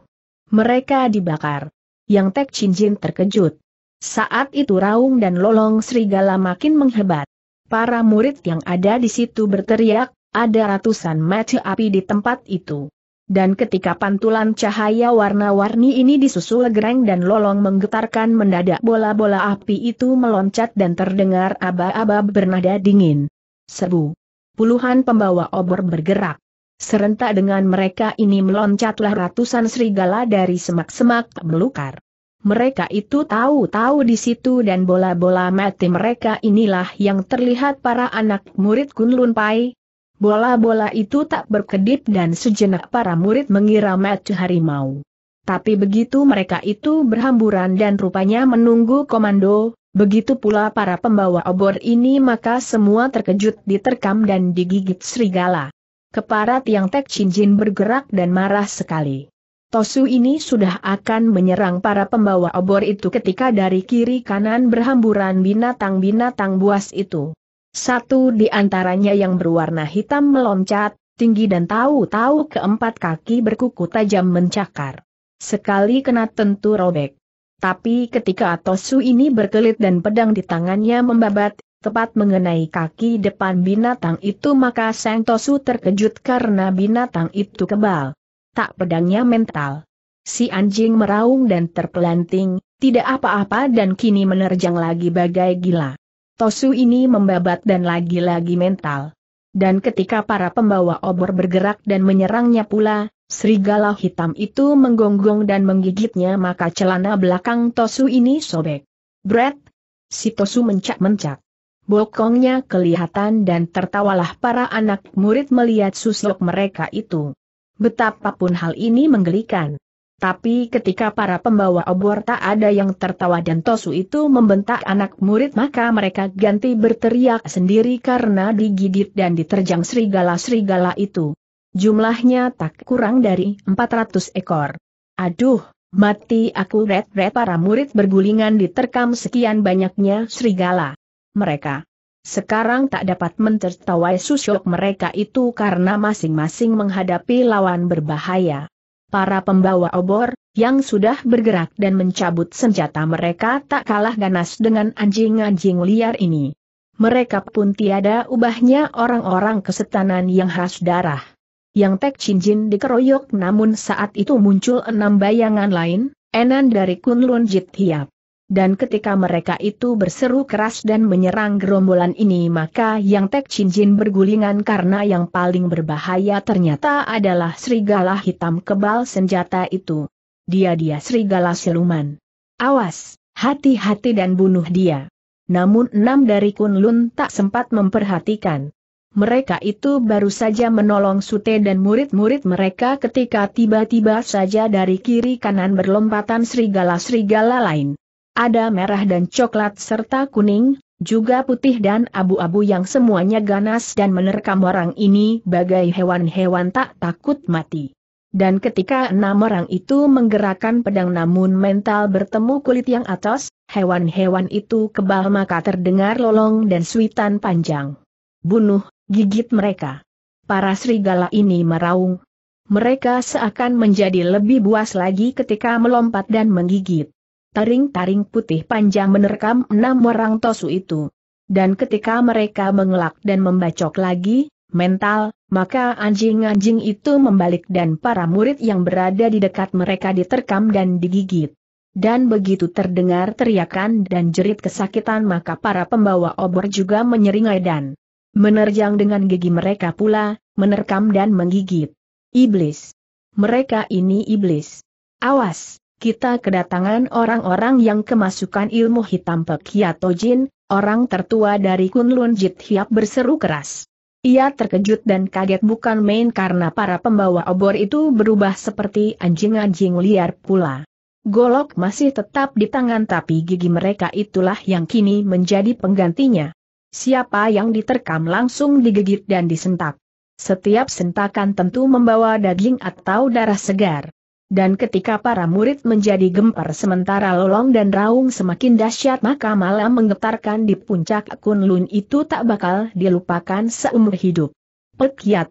Mereka dibakar. Yang Tek Chin Jin terkejut. Saat itu Raung dan Lolong Serigala makin menghebat. Para murid yang ada di situ berteriak, ada ratusan mata api di tempat itu dan ketika pantulan cahaya warna-warni ini disusul gereng dan lolong menggetarkan mendadak bola-bola api itu meloncat dan terdengar aba-aba bernada dingin. Sebu. Puluhan pembawa obor bergerak. Serentak dengan mereka ini meloncatlah ratusan serigala dari semak-semak melukar. Mereka itu tahu-tahu di situ dan bola-bola mati mereka inilah yang terlihat para anak murid Kunlun Pai, Bola-bola itu tak berkedip dan sejenak para murid mengira mata harimau. Tapi begitu mereka itu berhamburan dan rupanya menunggu komando, begitu pula para pembawa obor ini maka semua terkejut diterkam dan digigit serigala. Keparat yang tek cincin bergerak dan marah sekali. Tosu ini sudah akan menyerang para pembawa obor itu ketika dari kiri kanan berhamburan binatang-binatang buas itu. Satu di antaranya yang berwarna hitam meloncat, tinggi dan tahu-tahu keempat kaki berkuku tajam mencakar. Sekali kena tentu robek. Tapi ketika Atosu ini berkelit dan pedang di tangannya membabat, tepat mengenai kaki depan binatang itu maka Sang Tosu terkejut karena binatang itu kebal. Tak pedangnya mental. Si anjing meraung dan terpelanting, tidak apa-apa dan kini menerjang lagi bagai gila. Tosu ini membabat dan lagi-lagi mental. Dan ketika para pembawa obor bergerak dan menyerangnya pula, serigala hitam itu menggonggong dan menggigitnya maka celana belakang Tosu ini sobek. Brett! Si Tosu mencak-mencak. Bokongnya kelihatan dan tertawalah para anak murid melihat susuk mereka itu. Betapapun hal ini menggelikan. Tapi ketika para pembawa obor tak ada yang tertawa dan Tosu itu membentak anak murid maka mereka ganti berteriak sendiri karena digigit dan diterjang serigala-serigala itu. Jumlahnya tak kurang dari 400 ekor. Aduh, mati aku red-red para murid bergulingan diterkam sekian banyaknya serigala. Mereka sekarang tak dapat mentertawai susyok mereka itu karena masing-masing menghadapi lawan berbahaya. Para pembawa obor, yang sudah bergerak dan mencabut senjata mereka tak kalah ganas dengan anjing-anjing liar ini. Mereka pun tiada ubahnya orang-orang kesetanan yang khas darah. Yang Tek cincin dikeroyok namun saat itu muncul enam bayangan lain, Enan dari Kunlun Jit Hiap dan ketika mereka itu berseru keras dan menyerang gerombolan ini maka yang Tek Chin bergulingan karena yang paling berbahaya ternyata adalah serigala hitam kebal senjata itu. Dia-dia serigala siluman. Awas, hati-hati dan bunuh dia. Namun enam dari Kunlun tak sempat memperhatikan. Mereka itu baru saja menolong Sute dan murid-murid mereka ketika tiba-tiba saja dari kiri kanan berlompatan serigala-serigala lain. Ada merah dan coklat serta kuning, juga putih dan abu-abu yang semuanya ganas dan menerkam orang ini bagai hewan-hewan tak takut mati. Dan ketika enam orang itu menggerakkan pedang namun mental bertemu kulit yang atas, hewan-hewan itu kebal maka terdengar lolong dan suitan panjang. Bunuh, gigit mereka. Para serigala ini meraung. Mereka seakan menjadi lebih buas lagi ketika melompat dan menggigit. Taring-taring putih panjang menerkam enam orang tosu itu. Dan ketika mereka mengelak dan membacok lagi, mental, maka anjing-anjing itu membalik dan para murid yang berada di dekat mereka diterkam dan digigit. Dan begitu terdengar teriakan dan jerit kesakitan maka para pembawa obor juga menyeringai dan menerjang dengan gigi mereka pula, menerkam dan menggigit. Iblis. Mereka ini iblis. Awas! kita kedatangan orang-orang yang kemasukan ilmu hitam Pekiato Jin, orang tertua dari Kunlun Jit Hiap berseru keras. Ia terkejut dan kaget bukan main karena para pembawa obor itu berubah seperti anjing-anjing liar pula. Golok masih tetap di tangan tapi gigi mereka itulah yang kini menjadi penggantinya. Siapa yang diterkam langsung digigit dan disentak. Setiap sentakan tentu membawa daging atau darah segar. Dan ketika para murid menjadi gempar sementara lolong dan raung semakin dahsyat maka malam menggetarkan di puncak Kunlun itu tak bakal dilupakan seumur hidup. Pek ya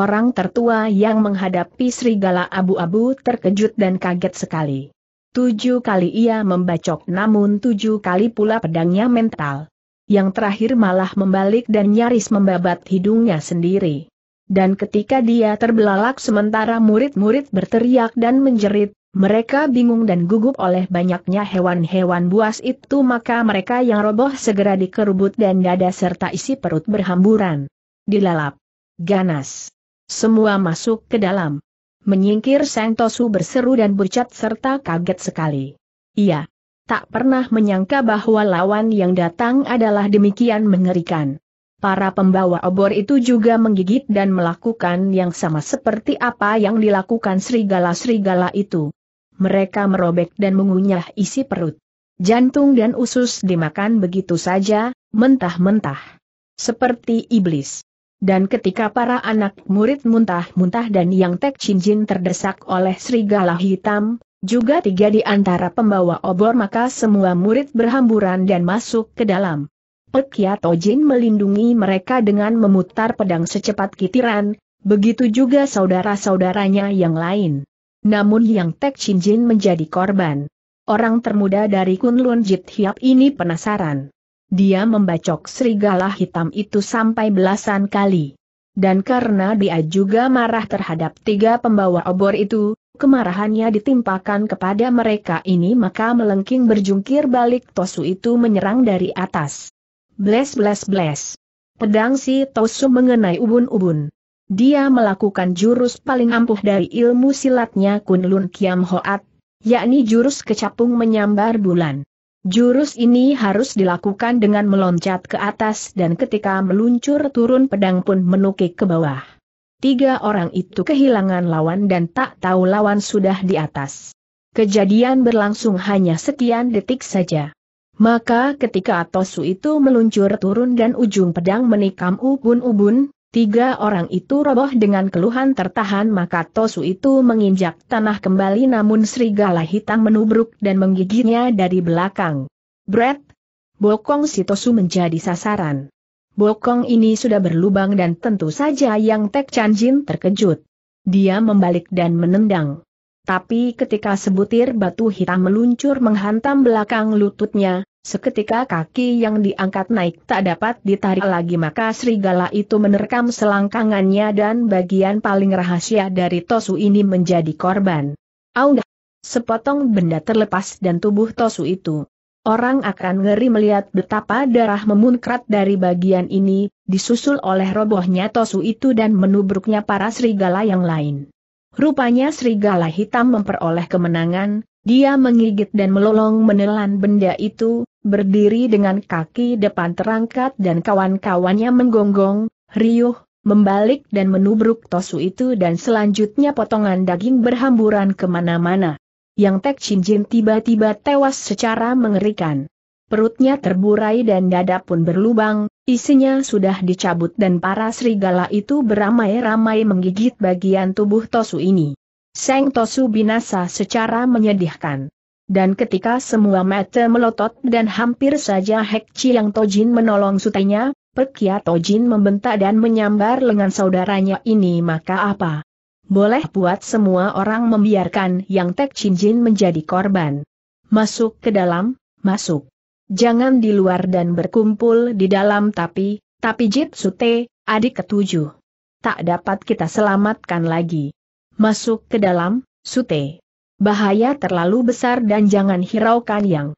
orang tertua yang menghadapi serigala abu-abu terkejut dan kaget sekali. Tujuh kali ia membacok namun tujuh kali pula pedangnya mental. Yang terakhir malah membalik dan nyaris membabat hidungnya sendiri. Dan ketika dia terbelalak sementara murid-murid berteriak dan menjerit, mereka bingung dan gugup oleh banyaknya hewan-hewan buas itu maka mereka yang roboh segera dikerubut dan dada serta isi perut berhamburan. Dilalap. Ganas. Semua masuk ke dalam. Menyingkir Tosu berseru dan bercat serta kaget sekali. Iya. Tak pernah menyangka bahwa lawan yang datang adalah demikian mengerikan para pembawa obor itu juga menggigit dan melakukan yang sama seperti apa yang dilakukan serigala-serigala itu. Mereka merobek dan mengunyah isi perut. Jantung dan usus dimakan begitu saja, mentah-mentah. Seperti iblis. Dan ketika para anak murid muntah-muntah dan yang Tek Cincin terdesak oleh serigala hitam, juga tiga di antara pembawa obor maka semua murid berhamburan dan masuk ke dalam. Pekiato Jin melindungi mereka dengan memutar pedang secepat kitiran, begitu juga saudara-saudaranya yang lain. Namun yang Tek Chin Jin menjadi korban. Orang termuda dari Kunlun Jit Hiap ini penasaran. Dia membacok serigala hitam itu sampai belasan kali. Dan karena dia juga marah terhadap tiga pembawa obor itu, kemarahannya ditimpakan kepada mereka ini maka melengking berjungkir balik Tosu itu menyerang dari atas. Bles bles bles. Pedang si Tosu mengenai ubun-ubun. Dia melakukan jurus paling ampuh dari ilmu silatnya Kunlun Kiam Hoat, yakni jurus kecapung menyambar bulan. Jurus ini harus dilakukan dengan meloncat ke atas dan ketika meluncur turun pedang pun menukik ke bawah. Tiga orang itu kehilangan lawan dan tak tahu lawan sudah di atas. Kejadian berlangsung hanya sekian detik saja. Maka ketika Tosu itu meluncur turun dan ujung pedang menikam ubun-ubun, tiga orang itu roboh dengan keluhan tertahan maka Tosu itu menginjak tanah kembali namun serigala hitam menubruk dan menggigitnya dari belakang. Brett! Bokong si Tosu menjadi sasaran. Bokong ini sudah berlubang dan tentu saja yang Tek Chanjin terkejut. Dia membalik dan menendang. Tapi ketika sebutir batu hitam meluncur menghantam belakang lututnya, seketika kaki yang diangkat naik tak dapat ditarik lagi maka serigala itu menerkam selangkangannya dan bagian paling rahasia dari Tosu ini menjadi korban. Audah! Sepotong benda terlepas dan tubuh Tosu itu. Orang akan ngeri melihat betapa darah memunkrat dari bagian ini, disusul oleh robohnya Tosu itu dan menubruknya para serigala yang lain. Rupanya serigala hitam memperoleh kemenangan, dia menggigit dan melolong menelan benda itu, berdiri dengan kaki depan terangkat dan kawan-kawannya menggonggong, riuh, membalik dan menubruk tosu itu dan selanjutnya potongan daging berhamburan kemana-mana. Yang Tek Chin Jin tiba-tiba tewas secara mengerikan perutnya terburai dan dada pun berlubang, isinya sudah dicabut dan para serigala itu beramai-ramai menggigit bagian tubuh Tosu ini. Seng Tosu binasa secara menyedihkan. Dan ketika semua mata melotot dan hampir saja Hek Chiang Tojin menolong sutenya, Pekia Tojin membentak dan menyambar lengan saudaranya ini maka apa? Boleh buat semua orang membiarkan yang Tek Chin Jin menjadi korban. Masuk ke dalam, masuk jangan di luar dan berkumpul di dalam tapi, tapi Jip Sute, adik ketujuh. Tak dapat kita selamatkan lagi. Masuk ke dalam, Sute. Bahaya terlalu besar dan jangan hiraukan yang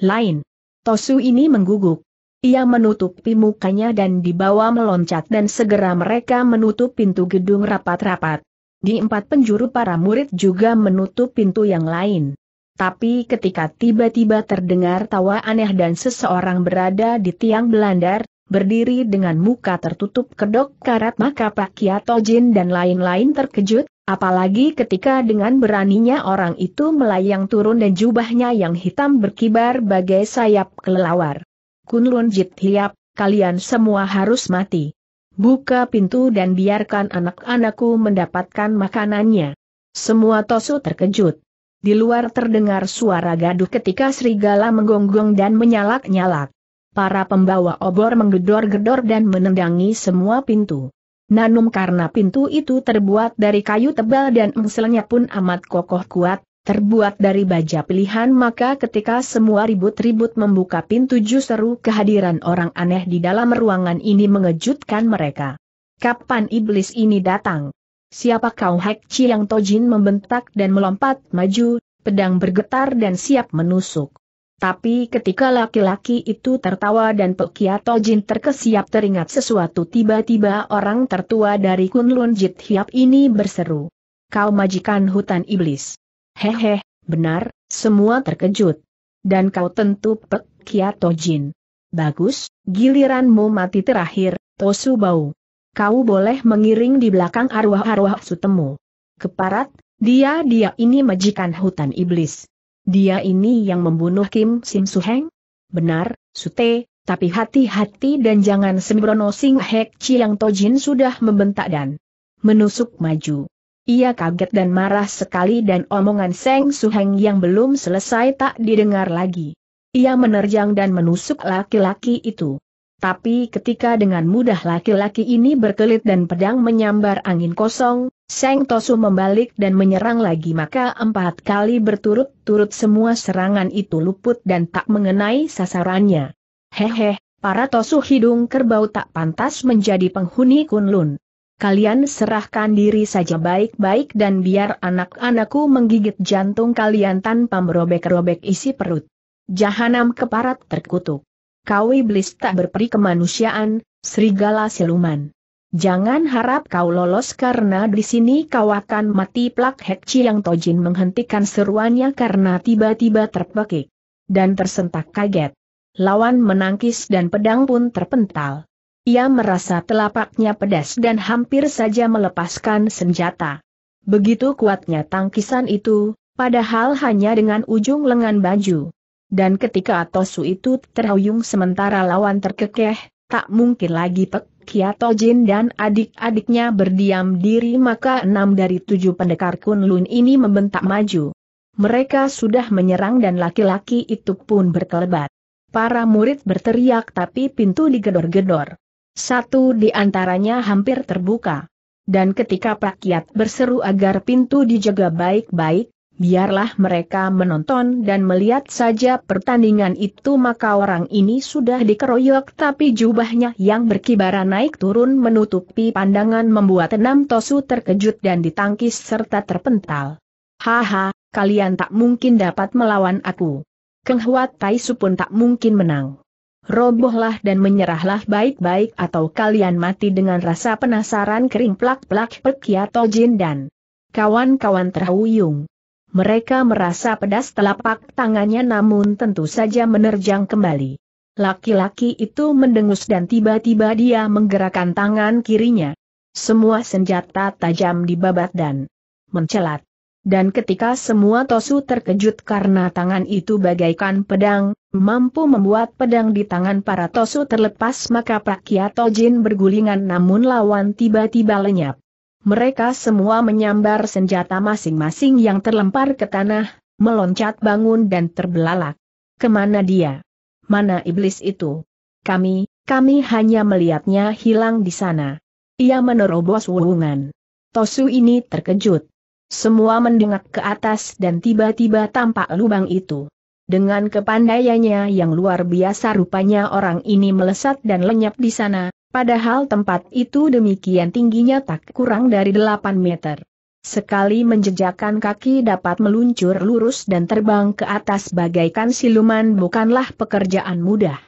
lain. Tosu ini mengguguk. Ia menutupi mukanya dan dibawa meloncat dan segera mereka menutup pintu gedung rapat-rapat. Di empat penjuru para murid juga menutup pintu yang lain. Tapi ketika tiba-tiba terdengar tawa aneh dan seseorang berada di tiang belandar, berdiri dengan muka tertutup kedok karat maka Pak Kiato Jin dan lain-lain terkejut, apalagi ketika dengan beraninya orang itu melayang turun dan jubahnya yang hitam berkibar bagai sayap kelelawar. Kunlun Jit Hiap, kalian semua harus mati. Buka pintu dan biarkan anak-anakku mendapatkan makanannya. Semua Tosu terkejut. Di luar terdengar suara gaduh ketika serigala menggonggong dan menyalak-nyalak. Para pembawa obor menggedor-gedor dan menendangi semua pintu. Nanum karena pintu itu terbuat dari kayu tebal dan engselnya pun amat kokoh kuat, terbuat dari baja pilihan maka ketika semua ribut-ribut membuka pintu justru kehadiran orang aneh di dalam ruangan ini mengejutkan mereka. Kapan iblis ini datang? Siapa kau Hek Chiang Tojin membentak dan melompat maju, pedang bergetar dan siap menusuk. Tapi ketika laki-laki itu tertawa dan pekia Tojin terkesiap teringat sesuatu tiba-tiba orang tertua dari Kunlun Jit Hiap ini berseru. Kau majikan hutan iblis. Hehe, benar, semua terkejut. Dan kau tentu pekia Tojin. Bagus, giliranmu mati terakhir, Tosu Bau kau boleh mengiring di belakang arwah-arwah sutemu. Keparat, dia-dia ini majikan hutan iblis. Dia ini yang membunuh Kim Sim Suheng? Benar, Sute, tapi hati-hati dan jangan sembrono Sing Hek Chiang Tojin sudah membentak dan menusuk maju. Ia kaget dan marah sekali dan omongan Seng Suheng yang belum selesai tak didengar lagi. Ia menerjang dan menusuk laki-laki itu. Tapi ketika dengan mudah laki-laki ini berkelit dan pedang menyambar angin kosong, Seng Tosu membalik dan menyerang lagi maka empat kali berturut-turut semua serangan itu luput dan tak mengenai sasarannya. Hehe, para Tosu hidung kerbau tak pantas menjadi penghuni Kunlun. Kalian serahkan diri saja baik-baik dan biar anak-anakku menggigit jantung kalian tanpa merobek-robek isi perut. Jahanam keparat terkutuk kau iblis tak berperi kemanusiaan, serigala siluman. Jangan harap kau lolos karena di sini kau akan mati plak Hek yang Tojin menghentikan seruannya karena tiba-tiba terpekik. Dan tersentak kaget. Lawan menangkis dan pedang pun terpental. Ia merasa telapaknya pedas dan hampir saja melepaskan senjata. Begitu kuatnya tangkisan itu, padahal hanya dengan ujung lengan baju. Dan ketika Atosu itu terhuyung sementara lawan terkekeh, tak mungkin lagi Pek Kiato Jin dan adik-adiknya berdiam diri maka enam dari tujuh pendekar Kunlun ini membentak maju. Mereka sudah menyerang dan laki-laki itu pun berkelebat. Para murid berteriak tapi pintu digedor-gedor. Satu di antaranya hampir terbuka. Dan ketika Pak Kiat berseru agar pintu dijaga baik-baik, Biarlah mereka menonton dan melihat saja pertandingan itu maka orang ini sudah dikeroyok tapi jubahnya yang berkibaran naik turun menutupi pandangan membuat enam tosu terkejut dan ditangkis serta terpental. Haha, kalian tak mungkin dapat melawan aku. Keng Huat Taisu pun tak mungkin menang. Robohlah dan menyerahlah baik-baik atau kalian mati dengan rasa penasaran kering plak-plak Pekia ya Tojin dan kawan-kawan terhuyung. Mereka merasa pedas telapak tangannya namun tentu saja menerjang kembali. Laki-laki itu mendengus dan tiba-tiba dia menggerakkan tangan kirinya. Semua senjata tajam dibabat dan mencelat. Dan ketika semua Tosu terkejut karena tangan itu bagaikan pedang, mampu membuat pedang di tangan para Tosu terlepas maka Pak Kiatojin bergulingan namun lawan tiba-tiba lenyap. Mereka semua menyambar senjata masing-masing yang terlempar ke tanah, meloncat bangun dan terbelalak. Kemana dia? Mana iblis itu? Kami, kami hanya melihatnya hilang di sana. Ia menerobos wulungan. Tosu ini terkejut. Semua mendengak ke atas dan tiba-tiba tampak lubang itu. Dengan kepandaiannya yang luar biasa rupanya orang ini melesat dan lenyap di sana, Padahal tempat itu demikian tingginya tak kurang dari 8 meter. Sekali menjejakkan kaki dapat meluncur lurus dan terbang ke atas bagaikan siluman bukanlah pekerjaan mudah.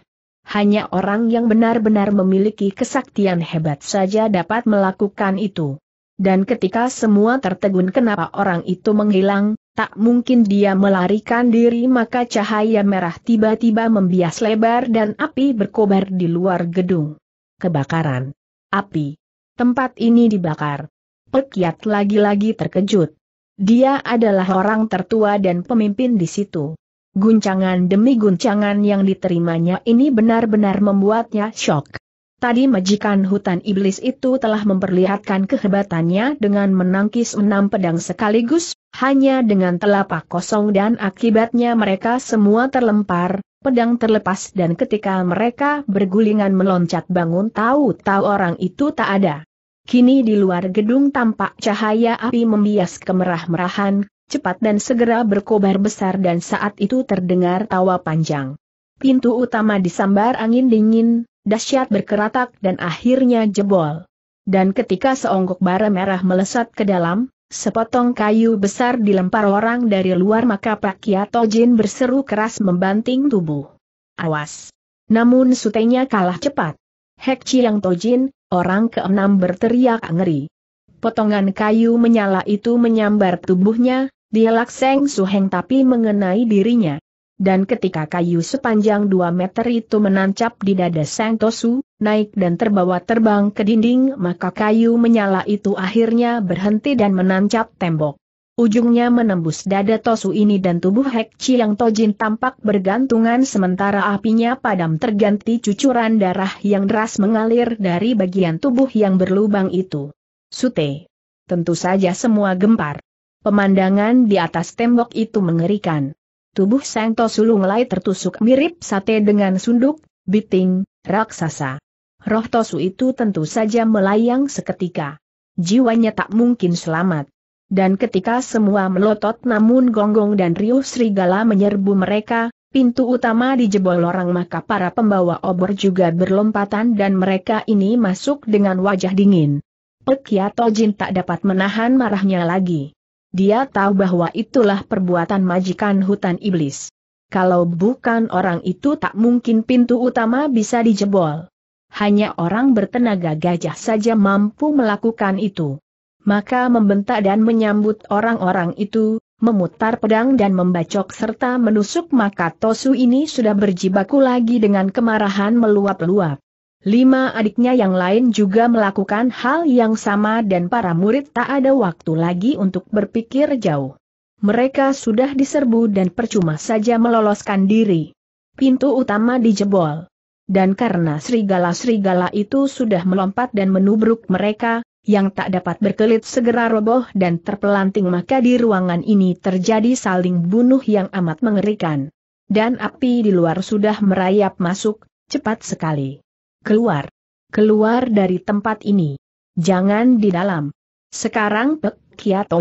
Hanya orang yang benar-benar memiliki kesaktian hebat saja dapat melakukan itu. Dan ketika semua tertegun kenapa orang itu menghilang, tak mungkin dia melarikan diri maka cahaya merah tiba-tiba membias lebar dan api berkobar di luar gedung kebakaran. Api. Tempat ini dibakar. Pekiat lagi-lagi terkejut. Dia adalah orang tertua dan pemimpin di situ. Guncangan demi guncangan yang diterimanya ini benar-benar membuatnya shock. Tadi majikan hutan iblis itu telah memperlihatkan kehebatannya dengan menangkis enam pedang sekaligus, hanya dengan telapak kosong dan akibatnya mereka semua terlempar, pedang terlepas dan ketika mereka bergulingan meloncat bangun tahu-tahu orang itu tak ada. Kini di luar gedung tampak cahaya api membias kemerah-merahan, cepat dan segera berkobar besar dan saat itu terdengar tawa panjang. Pintu utama disambar angin dingin, dahsyat berkeratak dan akhirnya jebol. Dan ketika seonggok bara merah melesat ke dalam, sepotong kayu besar dilempar orang dari luar maka Pak Kiato Jin berseru keras membanting tubuh. Awas! Namun sutenya kalah cepat. Hek Chiang Tojin, orang keenam berteriak ngeri. Potongan kayu menyala itu menyambar tubuhnya, dia Seng Suheng tapi mengenai dirinya dan ketika kayu sepanjang 2 meter itu menancap di dada Sang Tosu, naik dan terbawa terbang ke dinding maka kayu menyala itu akhirnya berhenti dan menancap tembok. Ujungnya menembus dada Tosu ini dan tubuh Hek Chiang Tojin tampak bergantungan sementara apinya padam terganti cucuran darah yang deras mengalir dari bagian tubuh yang berlubang itu. Sute. Tentu saja semua gempar. Pemandangan di atas tembok itu mengerikan. Tubuh Sang Tosulu mulai tertusuk mirip sate dengan sunduk, biting, raksasa. Roh Tosu itu tentu saja melayang seketika. Jiwanya tak mungkin selamat. Dan ketika semua melotot namun Gonggong dan riuh Serigala menyerbu mereka, pintu utama dijebol orang maka para pembawa obor juga berlompatan dan mereka ini masuk dengan wajah dingin. Pekiato ya Jin tak dapat menahan marahnya lagi. Dia tahu bahwa itulah perbuatan majikan hutan iblis. Kalau bukan orang itu tak mungkin pintu utama bisa dijebol. Hanya orang bertenaga gajah saja mampu melakukan itu. Maka membentak dan menyambut orang-orang itu, memutar pedang dan membacok serta menusuk maka Tosu ini sudah berjibaku lagi dengan kemarahan meluap-luap. Lima adiknya yang lain juga melakukan hal yang sama dan para murid tak ada waktu lagi untuk berpikir jauh. Mereka sudah diserbu dan percuma saja meloloskan diri. Pintu utama dijebol. Dan karena serigala-serigala itu sudah melompat dan menubruk mereka, yang tak dapat berkelit segera roboh dan terpelanting maka di ruangan ini terjadi saling bunuh yang amat mengerikan. Dan api di luar sudah merayap masuk, cepat sekali. Keluar. Keluar dari tempat ini. Jangan di dalam. Sekarang Pek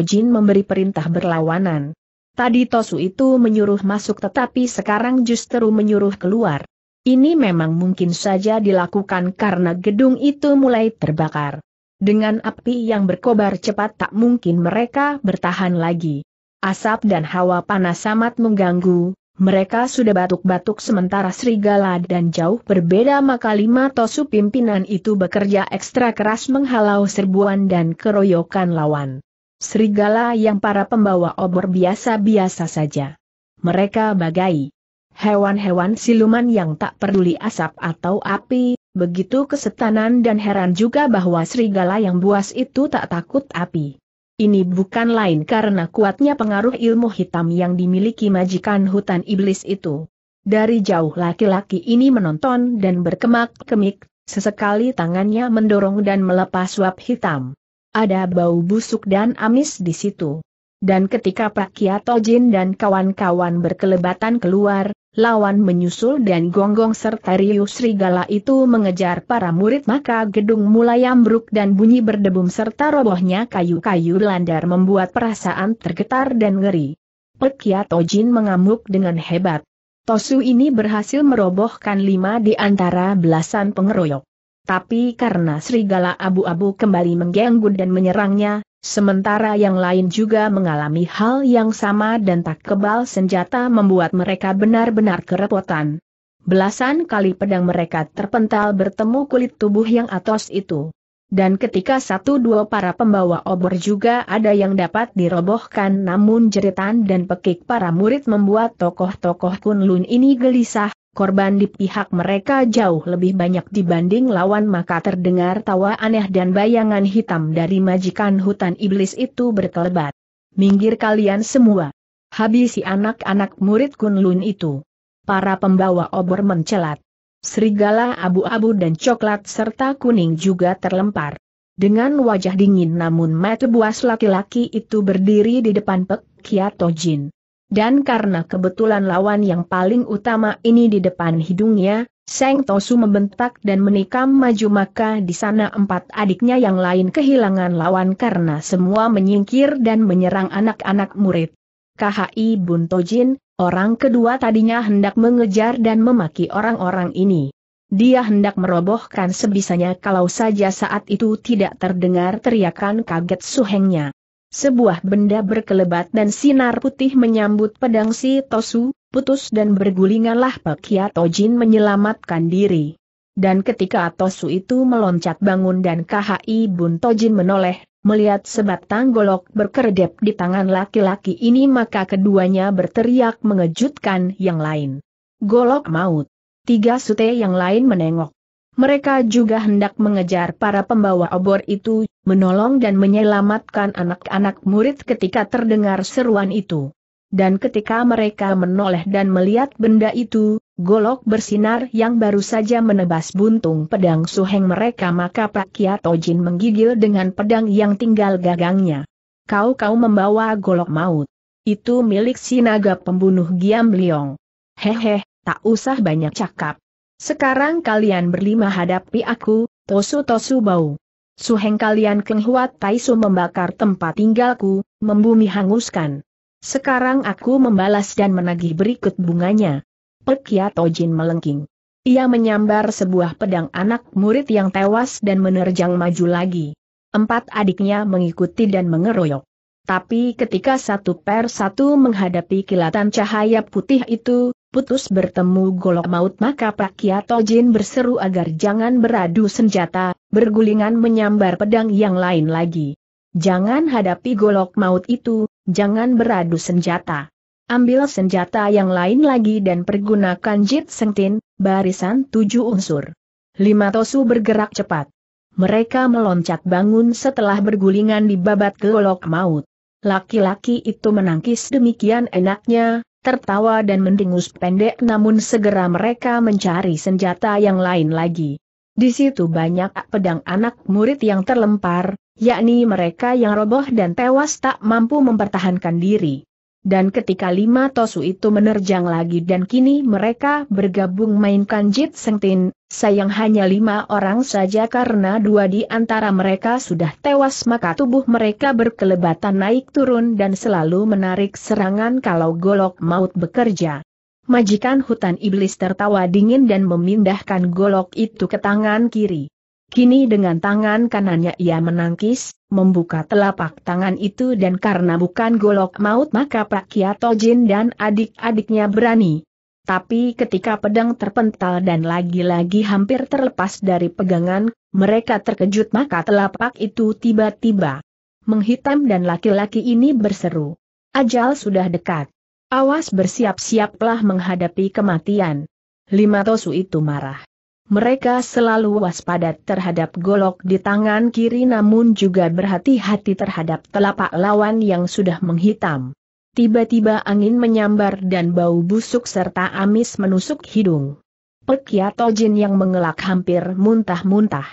Jin memberi perintah berlawanan. Tadi Tosu itu menyuruh masuk tetapi sekarang justru menyuruh keluar. Ini memang mungkin saja dilakukan karena gedung itu mulai terbakar. Dengan api yang berkobar cepat tak mungkin mereka bertahan lagi. Asap dan hawa panas amat mengganggu, mereka sudah batuk-batuk sementara serigala dan jauh berbeda maka lima tosu pimpinan itu bekerja ekstra keras menghalau serbuan dan keroyokan lawan. Serigala yang para pembawa obor biasa-biasa saja. Mereka bagai hewan-hewan siluman yang tak peduli asap atau api, begitu kesetanan dan heran juga bahwa serigala yang buas itu tak takut api. Ini bukan lain karena kuatnya pengaruh ilmu hitam yang dimiliki majikan hutan iblis itu. Dari jauh laki-laki ini menonton dan berkemak-kemik, sesekali tangannya mendorong dan melepas suap hitam. Ada bau busuk dan amis di situ. Dan ketika Pak Kiatojin dan kawan-kawan berkelebatan keluar, lawan menyusul dan gonggong serta riu serigala itu mengejar para murid maka gedung mulai ambruk dan bunyi berdebum serta robohnya kayu-kayu landar membuat perasaan tergetar dan ngeri. Pekia Tojin mengamuk dengan hebat. Tosu ini berhasil merobohkan lima di antara belasan pengeroyok tapi karena serigala abu-abu kembali mengganggu dan menyerangnya, sementara yang lain juga mengalami hal yang sama dan tak kebal senjata membuat mereka benar-benar kerepotan. Belasan kali pedang mereka terpental bertemu kulit tubuh yang atas itu. Dan ketika satu dua para pembawa obor juga ada yang dapat dirobohkan namun jeritan dan pekik para murid membuat tokoh-tokoh kunlun ini gelisah, korban di pihak mereka jauh lebih banyak dibanding lawan maka terdengar tawa aneh dan bayangan hitam dari majikan hutan iblis itu berkelebat. Minggir kalian semua. Habisi anak-anak murid Kunlun itu. Para pembawa obor mencelat. Serigala abu-abu dan coklat serta kuning juga terlempar. Dengan wajah dingin namun mata buas laki-laki itu berdiri di depan Pek Kiatojin. Dan karena kebetulan lawan yang paling utama ini di depan hidungnya, Seng Tosu membentak dan menikam maju maka di sana empat adiknya yang lain kehilangan lawan karena semua menyingkir dan menyerang anak-anak murid. KHI Buntojin, orang kedua tadinya hendak mengejar dan memaki orang-orang ini. Dia hendak merobohkan sebisanya kalau saja saat itu tidak terdengar teriakan kaget suhengnya. Sebuah benda berkelebat dan sinar putih menyambut pedang si Tosu, putus dan bergulinganlah Pakiato Tojin menyelamatkan diri. Dan ketika Tosu itu meloncat bangun dan KHI Bun Tojin menoleh, melihat sebatang golok berkeredep di tangan laki-laki ini maka keduanya berteriak mengejutkan yang lain. Golok maut. Tiga sute yang lain menengok. Mereka juga hendak mengejar para pembawa obor itu, menolong dan menyelamatkan anak-anak murid ketika terdengar seruan itu. Dan ketika mereka menoleh dan melihat benda itu, golok bersinar yang baru saja menebas buntung pedang suheng mereka maka Pak Tojin menggigil dengan pedang yang tinggal gagangnya. Kau-kau membawa golok maut. Itu milik si naga pembunuh Giam Liong. Hehe, tak usah banyak cakap. Sekarang kalian berlima hadapi aku, tosu-tosu bau. Suheng kalian kenghuat taisu membakar tempat tinggalku, membumi hanguskan. Sekarang aku membalas dan menagih berikut bunganya. Pekia Tojin melengking. Ia menyambar sebuah pedang anak murid yang tewas dan menerjang maju lagi. Empat adiknya mengikuti dan mengeroyok. Tapi ketika satu per satu menghadapi kilatan cahaya putih itu, putus bertemu golok maut maka Pak Kia Jin berseru agar jangan beradu senjata, bergulingan menyambar pedang yang lain lagi. Jangan hadapi golok maut itu, jangan beradu senjata. Ambil senjata yang lain lagi dan pergunakan jit sengtin, barisan tujuh unsur. Lima tosu bergerak cepat. Mereka meloncat bangun setelah bergulingan di babat golok maut. Laki-laki itu menangkis demikian enaknya, tertawa dan mendengus pendek namun segera mereka mencari senjata yang lain lagi. Di situ banyak pedang anak murid yang terlempar, yakni mereka yang roboh dan tewas tak mampu mempertahankan diri. Dan ketika lima tosu itu menerjang lagi dan kini mereka bergabung mainkan Jit Sengtin, sayang hanya lima orang saja karena dua di antara mereka sudah tewas maka tubuh mereka berkelebatan naik turun dan selalu menarik serangan kalau golok maut bekerja. Majikan hutan iblis tertawa dingin dan memindahkan golok itu ke tangan kiri. Kini dengan tangan kanannya ia menangkis, membuka telapak tangan itu dan karena bukan golok maut maka Pak Kiato Jin dan adik-adiknya berani. Tapi ketika pedang terpental dan lagi-lagi hampir terlepas dari pegangan, mereka terkejut maka telapak itu tiba-tiba menghitam dan laki-laki ini berseru. Ajal sudah dekat. Awas bersiap-siaplah menghadapi kematian. Lima Tosu itu marah. Mereka selalu waspada terhadap golok di tangan kiri namun juga berhati-hati terhadap telapak lawan yang sudah menghitam. Tiba-tiba angin menyambar dan bau busuk serta amis menusuk hidung. Pekiato ya Tojin yang mengelak hampir muntah-muntah.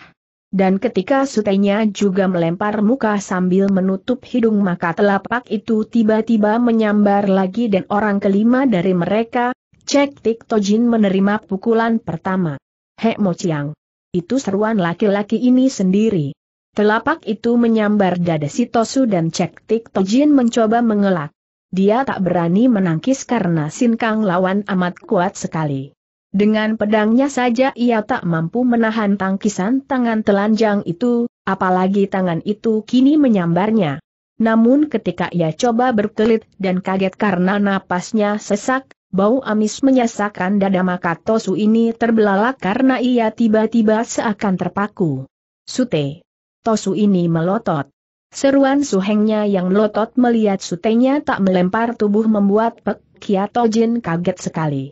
Dan ketika sutenya juga melempar muka sambil menutup hidung maka telapak itu tiba-tiba menyambar lagi dan orang kelima dari mereka, Cek Tik Tojin menerima pukulan pertama. Hek Mo Chiang. Itu seruan laki-laki ini sendiri. Telapak itu menyambar dada si Tosu dan Cek Tik Tojin mencoba mengelak. Dia tak berani menangkis karena Sin Kang lawan amat kuat sekali. Dengan pedangnya saja ia tak mampu menahan tangkisan tangan telanjang itu, apalagi tangan itu kini menyambarnya. Namun ketika ia coba berkelit dan kaget karena napasnya sesak, Bau amis menyasakan dada Makatosu ini terbelalak karena ia tiba-tiba seakan terpaku. Sute. Tosu ini melotot. Seruan suhengnya yang melotot melihat sutenya tak melempar tubuh membuat Pek Kiatojin kaget sekali.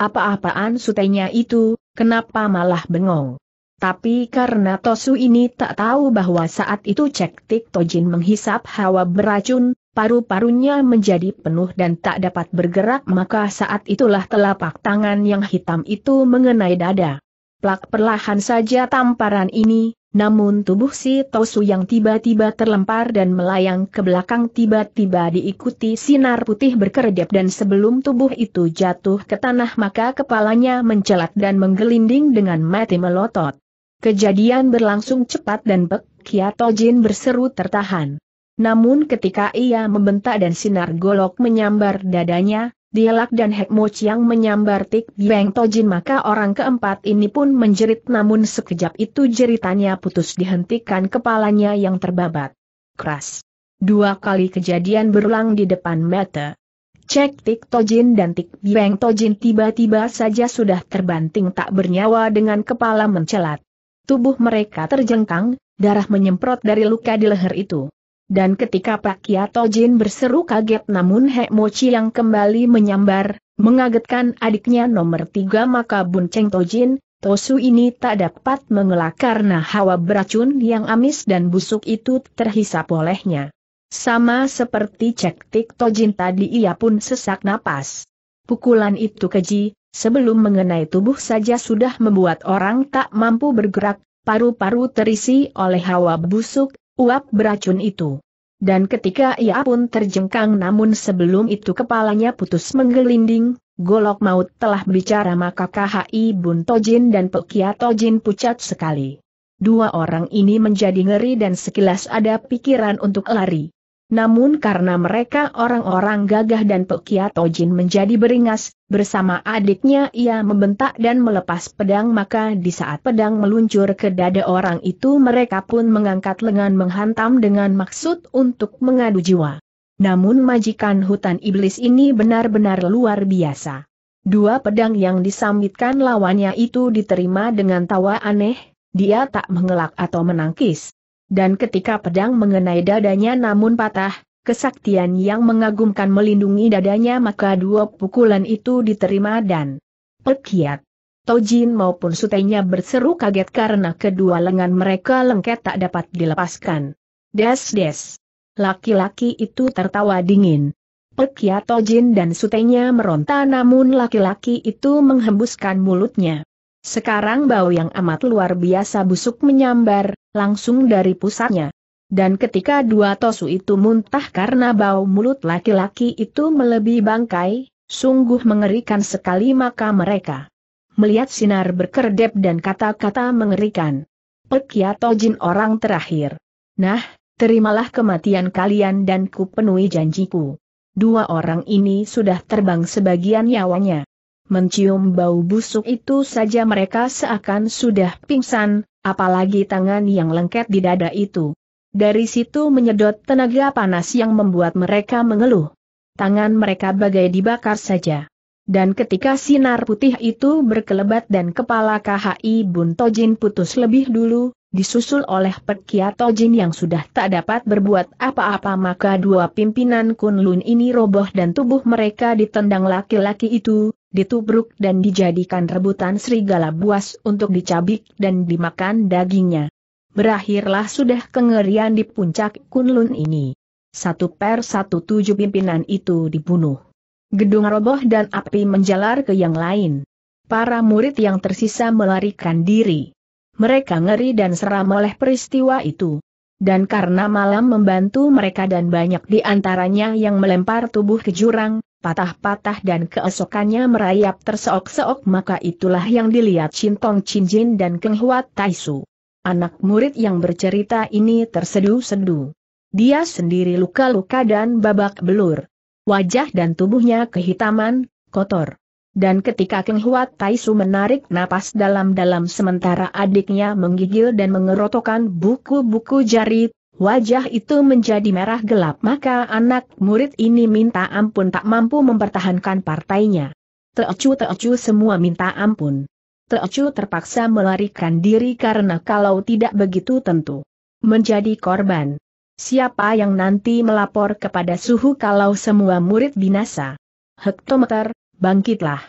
Apa-apaan sutenya itu, kenapa malah bengong? Tapi karena Tosu ini tak tahu bahwa saat itu Cek Tik Tojin menghisap hawa beracun, paru-parunya menjadi penuh dan tak dapat bergerak maka saat itulah telapak tangan yang hitam itu mengenai dada. Plak perlahan saja tamparan ini, namun tubuh si Tosu yang tiba-tiba terlempar dan melayang ke belakang tiba-tiba diikuti sinar putih berkedip dan sebelum tubuh itu jatuh ke tanah maka kepalanya mencelat dan menggelinding dengan mati melotot. Kejadian berlangsung cepat dan Bek Kiatojin berseru tertahan. Namun ketika ia membentak dan sinar golok menyambar dadanya, Dialak dan Hekmoch yang menyambar Tik Beng Tojin maka orang keempat ini pun menjerit namun sekejap itu jeritannya putus dihentikan kepalanya yang terbabat. Keras. Dua kali kejadian berulang di depan mata. Cek Tik Tojin dan Tik Beng Tojin tiba-tiba saja sudah terbanting tak bernyawa dengan kepala mencelat. Tubuh mereka terjengkang, darah menyemprot dari luka di leher itu. Dan ketika Pak Kia Tojin berseru kaget namun Hek Mochi yang kembali menyambar, mengagetkan adiknya nomor tiga maka Bun Cheng Tojin, Tosu ini tak dapat mengelak karena hawa beracun yang amis dan busuk itu terhisap olehnya. Sama seperti cek tik Tojin tadi ia pun sesak napas. Pukulan itu keji, sebelum mengenai tubuh saja sudah membuat orang tak mampu bergerak, paru-paru terisi oleh hawa busuk, uap beracun itu. Dan ketika ia pun terjengkang namun sebelum itu kepalanya putus menggelinding, golok maut telah bicara maka KHI Bun Tojin dan Pekia Tojin pucat sekali. Dua orang ini menjadi ngeri dan sekilas ada pikiran untuk lari. Namun karena mereka orang-orang gagah dan pekiat Tojin menjadi beringas, bersama adiknya ia membentak dan melepas pedang maka di saat pedang meluncur ke dada orang itu mereka pun mengangkat lengan menghantam dengan maksud untuk mengadu jiwa. Namun majikan hutan iblis ini benar-benar luar biasa. Dua pedang yang disambitkan lawannya itu diterima dengan tawa aneh, dia tak mengelak atau menangkis, dan ketika pedang mengenai dadanya namun patah, kesaktian yang mengagumkan melindungi dadanya maka dua pukulan itu diterima dan pekiat. Tojin maupun sutenya berseru kaget karena kedua lengan mereka lengket tak dapat dilepaskan. Des-des. Laki-laki itu tertawa dingin. Pekiat Tojin dan sutenya meronta namun laki-laki itu menghembuskan mulutnya. Sekarang bau yang amat luar biasa busuk menyambar, langsung dari pusatnya. Dan ketika dua tosu itu muntah karena bau mulut laki-laki itu melebihi bangkai, sungguh mengerikan sekali maka mereka melihat sinar berkedip dan kata-kata mengerikan. Pekiato ya Jin orang terakhir. Nah, terimalah kematian kalian dan ku penuhi janjiku. Dua orang ini sudah terbang sebagian nyawanya. Mencium bau busuk itu saja mereka seakan sudah pingsan, apalagi tangan yang lengket di dada itu. Dari situ menyedot tenaga panas yang membuat mereka mengeluh. Tangan mereka bagai dibakar saja. Dan ketika sinar putih itu berkelebat dan kepala KHI Bun Tojin putus lebih dulu, disusul oleh Perkia Tojin yang sudah tak dapat berbuat apa-apa maka dua pimpinan Kunlun ini roboh dan tubuh mereka ditendang laki-laki itu, ditubruk dan dijadikan rebutan serigala buas untuk dicabik dan dimakan dagingnya. Berakhirlah sudah kengerian di puncak Kunlun ini. Satu per satu tujuh pimpinan itu dibunuh. Gedung roboh dan api menjalar ke yang lain. Para murid yang tersisa melarikan diri. Mereka ngeri dan seram oleh peristiwa itu. Dan karena malam membantu mereka dan banyak di antaranya yang melempar tubuh ke jurang, patah-patah dan keesokannya merayap terseok-seok maka itulah yang dilihat Cintong Cinjin dan Keng Huat Taisu. Anak murid yang bercerita ini tersedu sedu Dia sendiri luka-luka dan babak belur. Wajah dan tubuhnya kehitaman, kotor. Dan ketika Keng Huat Taisu menarik napas dalam-dalam sementara adiknya menggigil dan mengerotokan buku-buku jari, Wajah itu menjadi merah gelap maka anak murid ini minta ampun tak mampu mempertahankan partainya. Teocu-teocu semua minta ampun. Teocu terpaksa melarikan diri karena kalau tidak begitu tentu menjadi korban. Siapa yang nanti melapor kepada suhu kalau semua murid binasa? Hektometer, bangkitlah.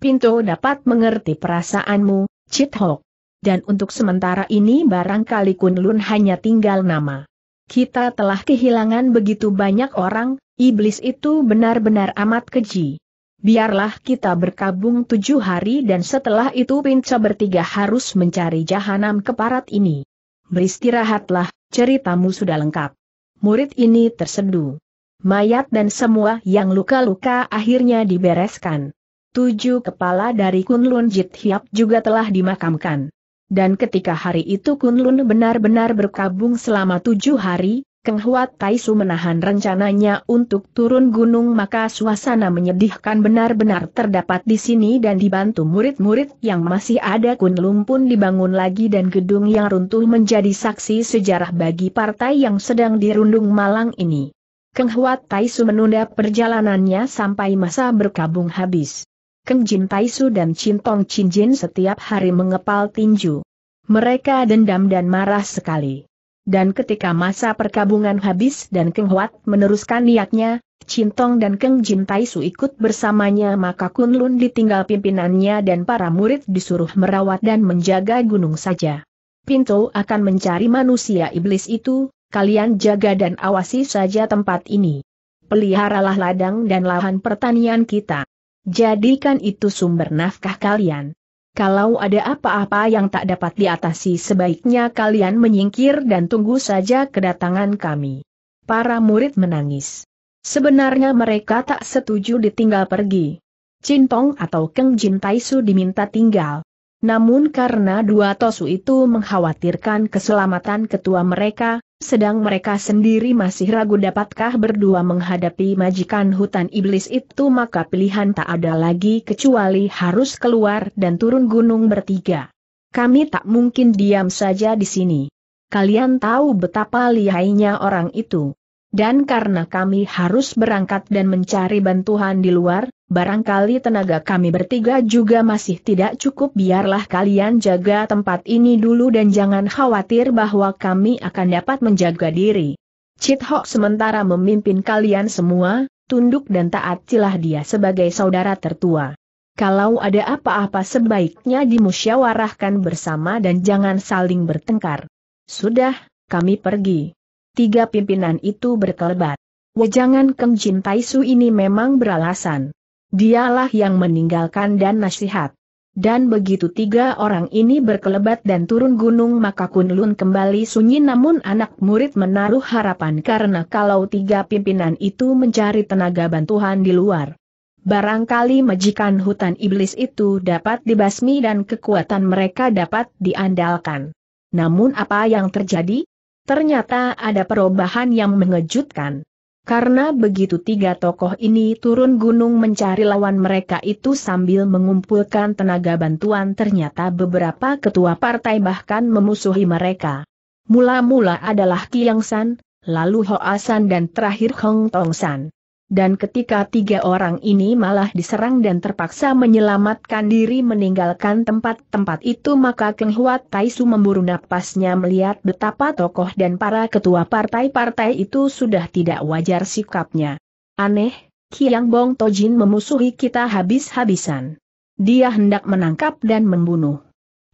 Pinto dapat mengerti perasaanmu, Cithok. Dan untuk sementara ini barangkali Kunlun hanya tinggal nama. Kita telah kehilangan begitu banyak orang, iblis itu benar-benar amat keji. Biarlah kita berkabung tujuh hari dan setelah itu Pinca bertiga harus mencari jahanam keparat ini. Beristirahatlah, ceritamu sudah lengkap. Murid ini terseduh. Mayat dan semua yang luka-luka akhirnya dibereskan. Tujuh kepala dari Kunlun Jit juga telah dimakamkan. Dan ketika hari itu Kunlun benar-benar berkabung selama tujuh hari, Keng Huat Taisu menahan rencananya untuk turun gunung maka suasana menyedihkan benar-benar terdapat di sini dan dibantu murid-murid yang masih ada Kunlun pun dibangun lagi dan gedung yang runtuh menjadi saksi sejarah bagi partai yang sedang dirundung malang ini. Keng Huat Taisu menunda perjalanannya sampai masa berkabung habis. Keng Jin Su dan Cintong Cinjin setiap hari mengepal tinju. Mereka dendam dan marah sekali. Dan ketika masa perkabungan habis dan Keng Huat meneruskan niatnya, Cintong dan Keng Jin Su ikut bersamanya maka Kunlun ditinggal pimpinannya dan para murid disuruh merawat dan menjaga gunung saja. Pinto akan mencari manusia iblis itu, kalian jaga dan awasi saja tempat ini. Peliharalah ladang dan lahan pertanian kita. Jadikan itu sumber nafkah kalian. Kalau ada apa-apa yang tak dapat diatasi sebaiknya kalian menyingkir dan tunggu saja kedatangan kami. Para murid menangis. Sebenarnya mereka tak setuju ditinggal pergi. Cintong atau Keng Jin Taisu diminta tinggal, namun karena dua tosu itu mengkhawatirkan keselamatan ketua mereka, sedang mereka sendiri masih ragu dapatkah berdua menghadapi majikan hutan iblis itu maka pilihan tak ada lagi kecuali harus keluar dan turun gunung bertiga. Kami tak mungkin diam saja di sini. Kalian tahu betapa lihainya orang itu. Dan karena kami harus berangkat dan mencari bantuan di luar, barangkali tenaga kami bertiga juga masih tidak cukup biarlah kalian jaga tempat ini dulu dan jangan khawatir bahwa kami akan dapat menjaga diri. Chit Hok sementara memimpin kalian semua, tunduk dan taat cilah dia sebagai saudara tertua. Kalau ada apa-apa sebaiknya dimusyawarahkan bersama dan jangan saling bertengkar. Sudah, kami pergi tiga pimpinan itu berkelebat. Wejangan Keng Jin Taisu ini memang beralasan. Dialah yang meninggalkan dan nasihat. Dan begitu tiga orang ini berkelebat dan turun gunung maka Kunlun kembali sunyi namun anak murid menaruh harapan karena kalau tiga pimpinan itu mencari tenaga bantuan di luar. Barangkali majikan hutan iblis itu dapat dibasmi dan kekuatan mereka dapat diandalkan. Namun apa yang terjadi? Ternyata ada perubahan yang mengejutkan. Karena begitu tiga tokoh ini turun gunung mencari lawan mereka itu sambil mengumpulkan tenaga bantuan ternyata beberapa ketua partai bahkan memusuhi mereka. Mula-mula adalah Kiang San, lalu Hoa San dan terakhir Hong Tong San. Dan ketika tiga orang ini malah diserang dan terpaksa menyelamatkan diri meninggalkan tempat-tempat itu maka Keng Huat Taisu memburu napasnya melihat betapa tokoh dan para ketua partai-partai itu sudah tidak wajar sikapnya. Aneh, Kiang Bong Tojin memusuhi kita habis-habisan. Dia hendak menangkap dan membunuh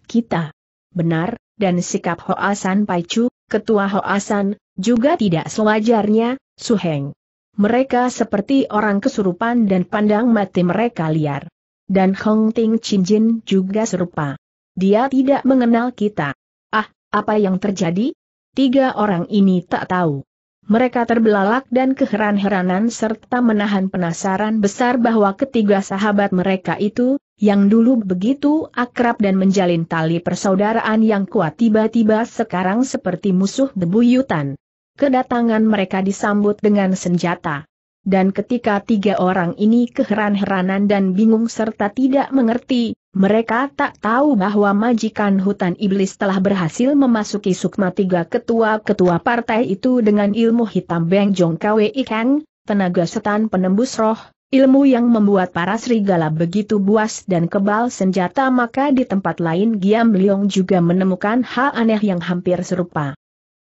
kita. Benar, dan sikap Hoasan Paicu, ketua Hoasan, juga tidak sewajarnya, Heng. Mereka seperti orang kesurupan dan pandang mati mereka liar. Dan Hong Ting Chin Jin juga serupa. Dia tidak mengenal kita. Ah, apa yang terjadi? Tiga orang ini tak tahu. Mereka terbelalak dan keheran-heranan serta menahan penasaran besar bahwa ketiga sahabat mereka itu, yang dulu begitu akrab dan menjalin tali persaudaraan yang kuat tiba-tiba sekarang seperti musuh bebuyutan kedatangan mereka disambut dengan senjata. Dan ketika tiga orang ini keheran-heranan dan bingung serta tidak mengerti, mereka tak tahu bahwa majikan hutan iblis telah berhasil memasuki sukma tiga ketua-ketua partai itu dengan ilmu hitam Beng Jong Kwe Ikeng, tenaga setan penembus roh, ilmu yang membuat para serigala begitu buas dan kebal senjata maka di tempat lain Giam Leong juga menemukan hal aneh yang hampir serupa.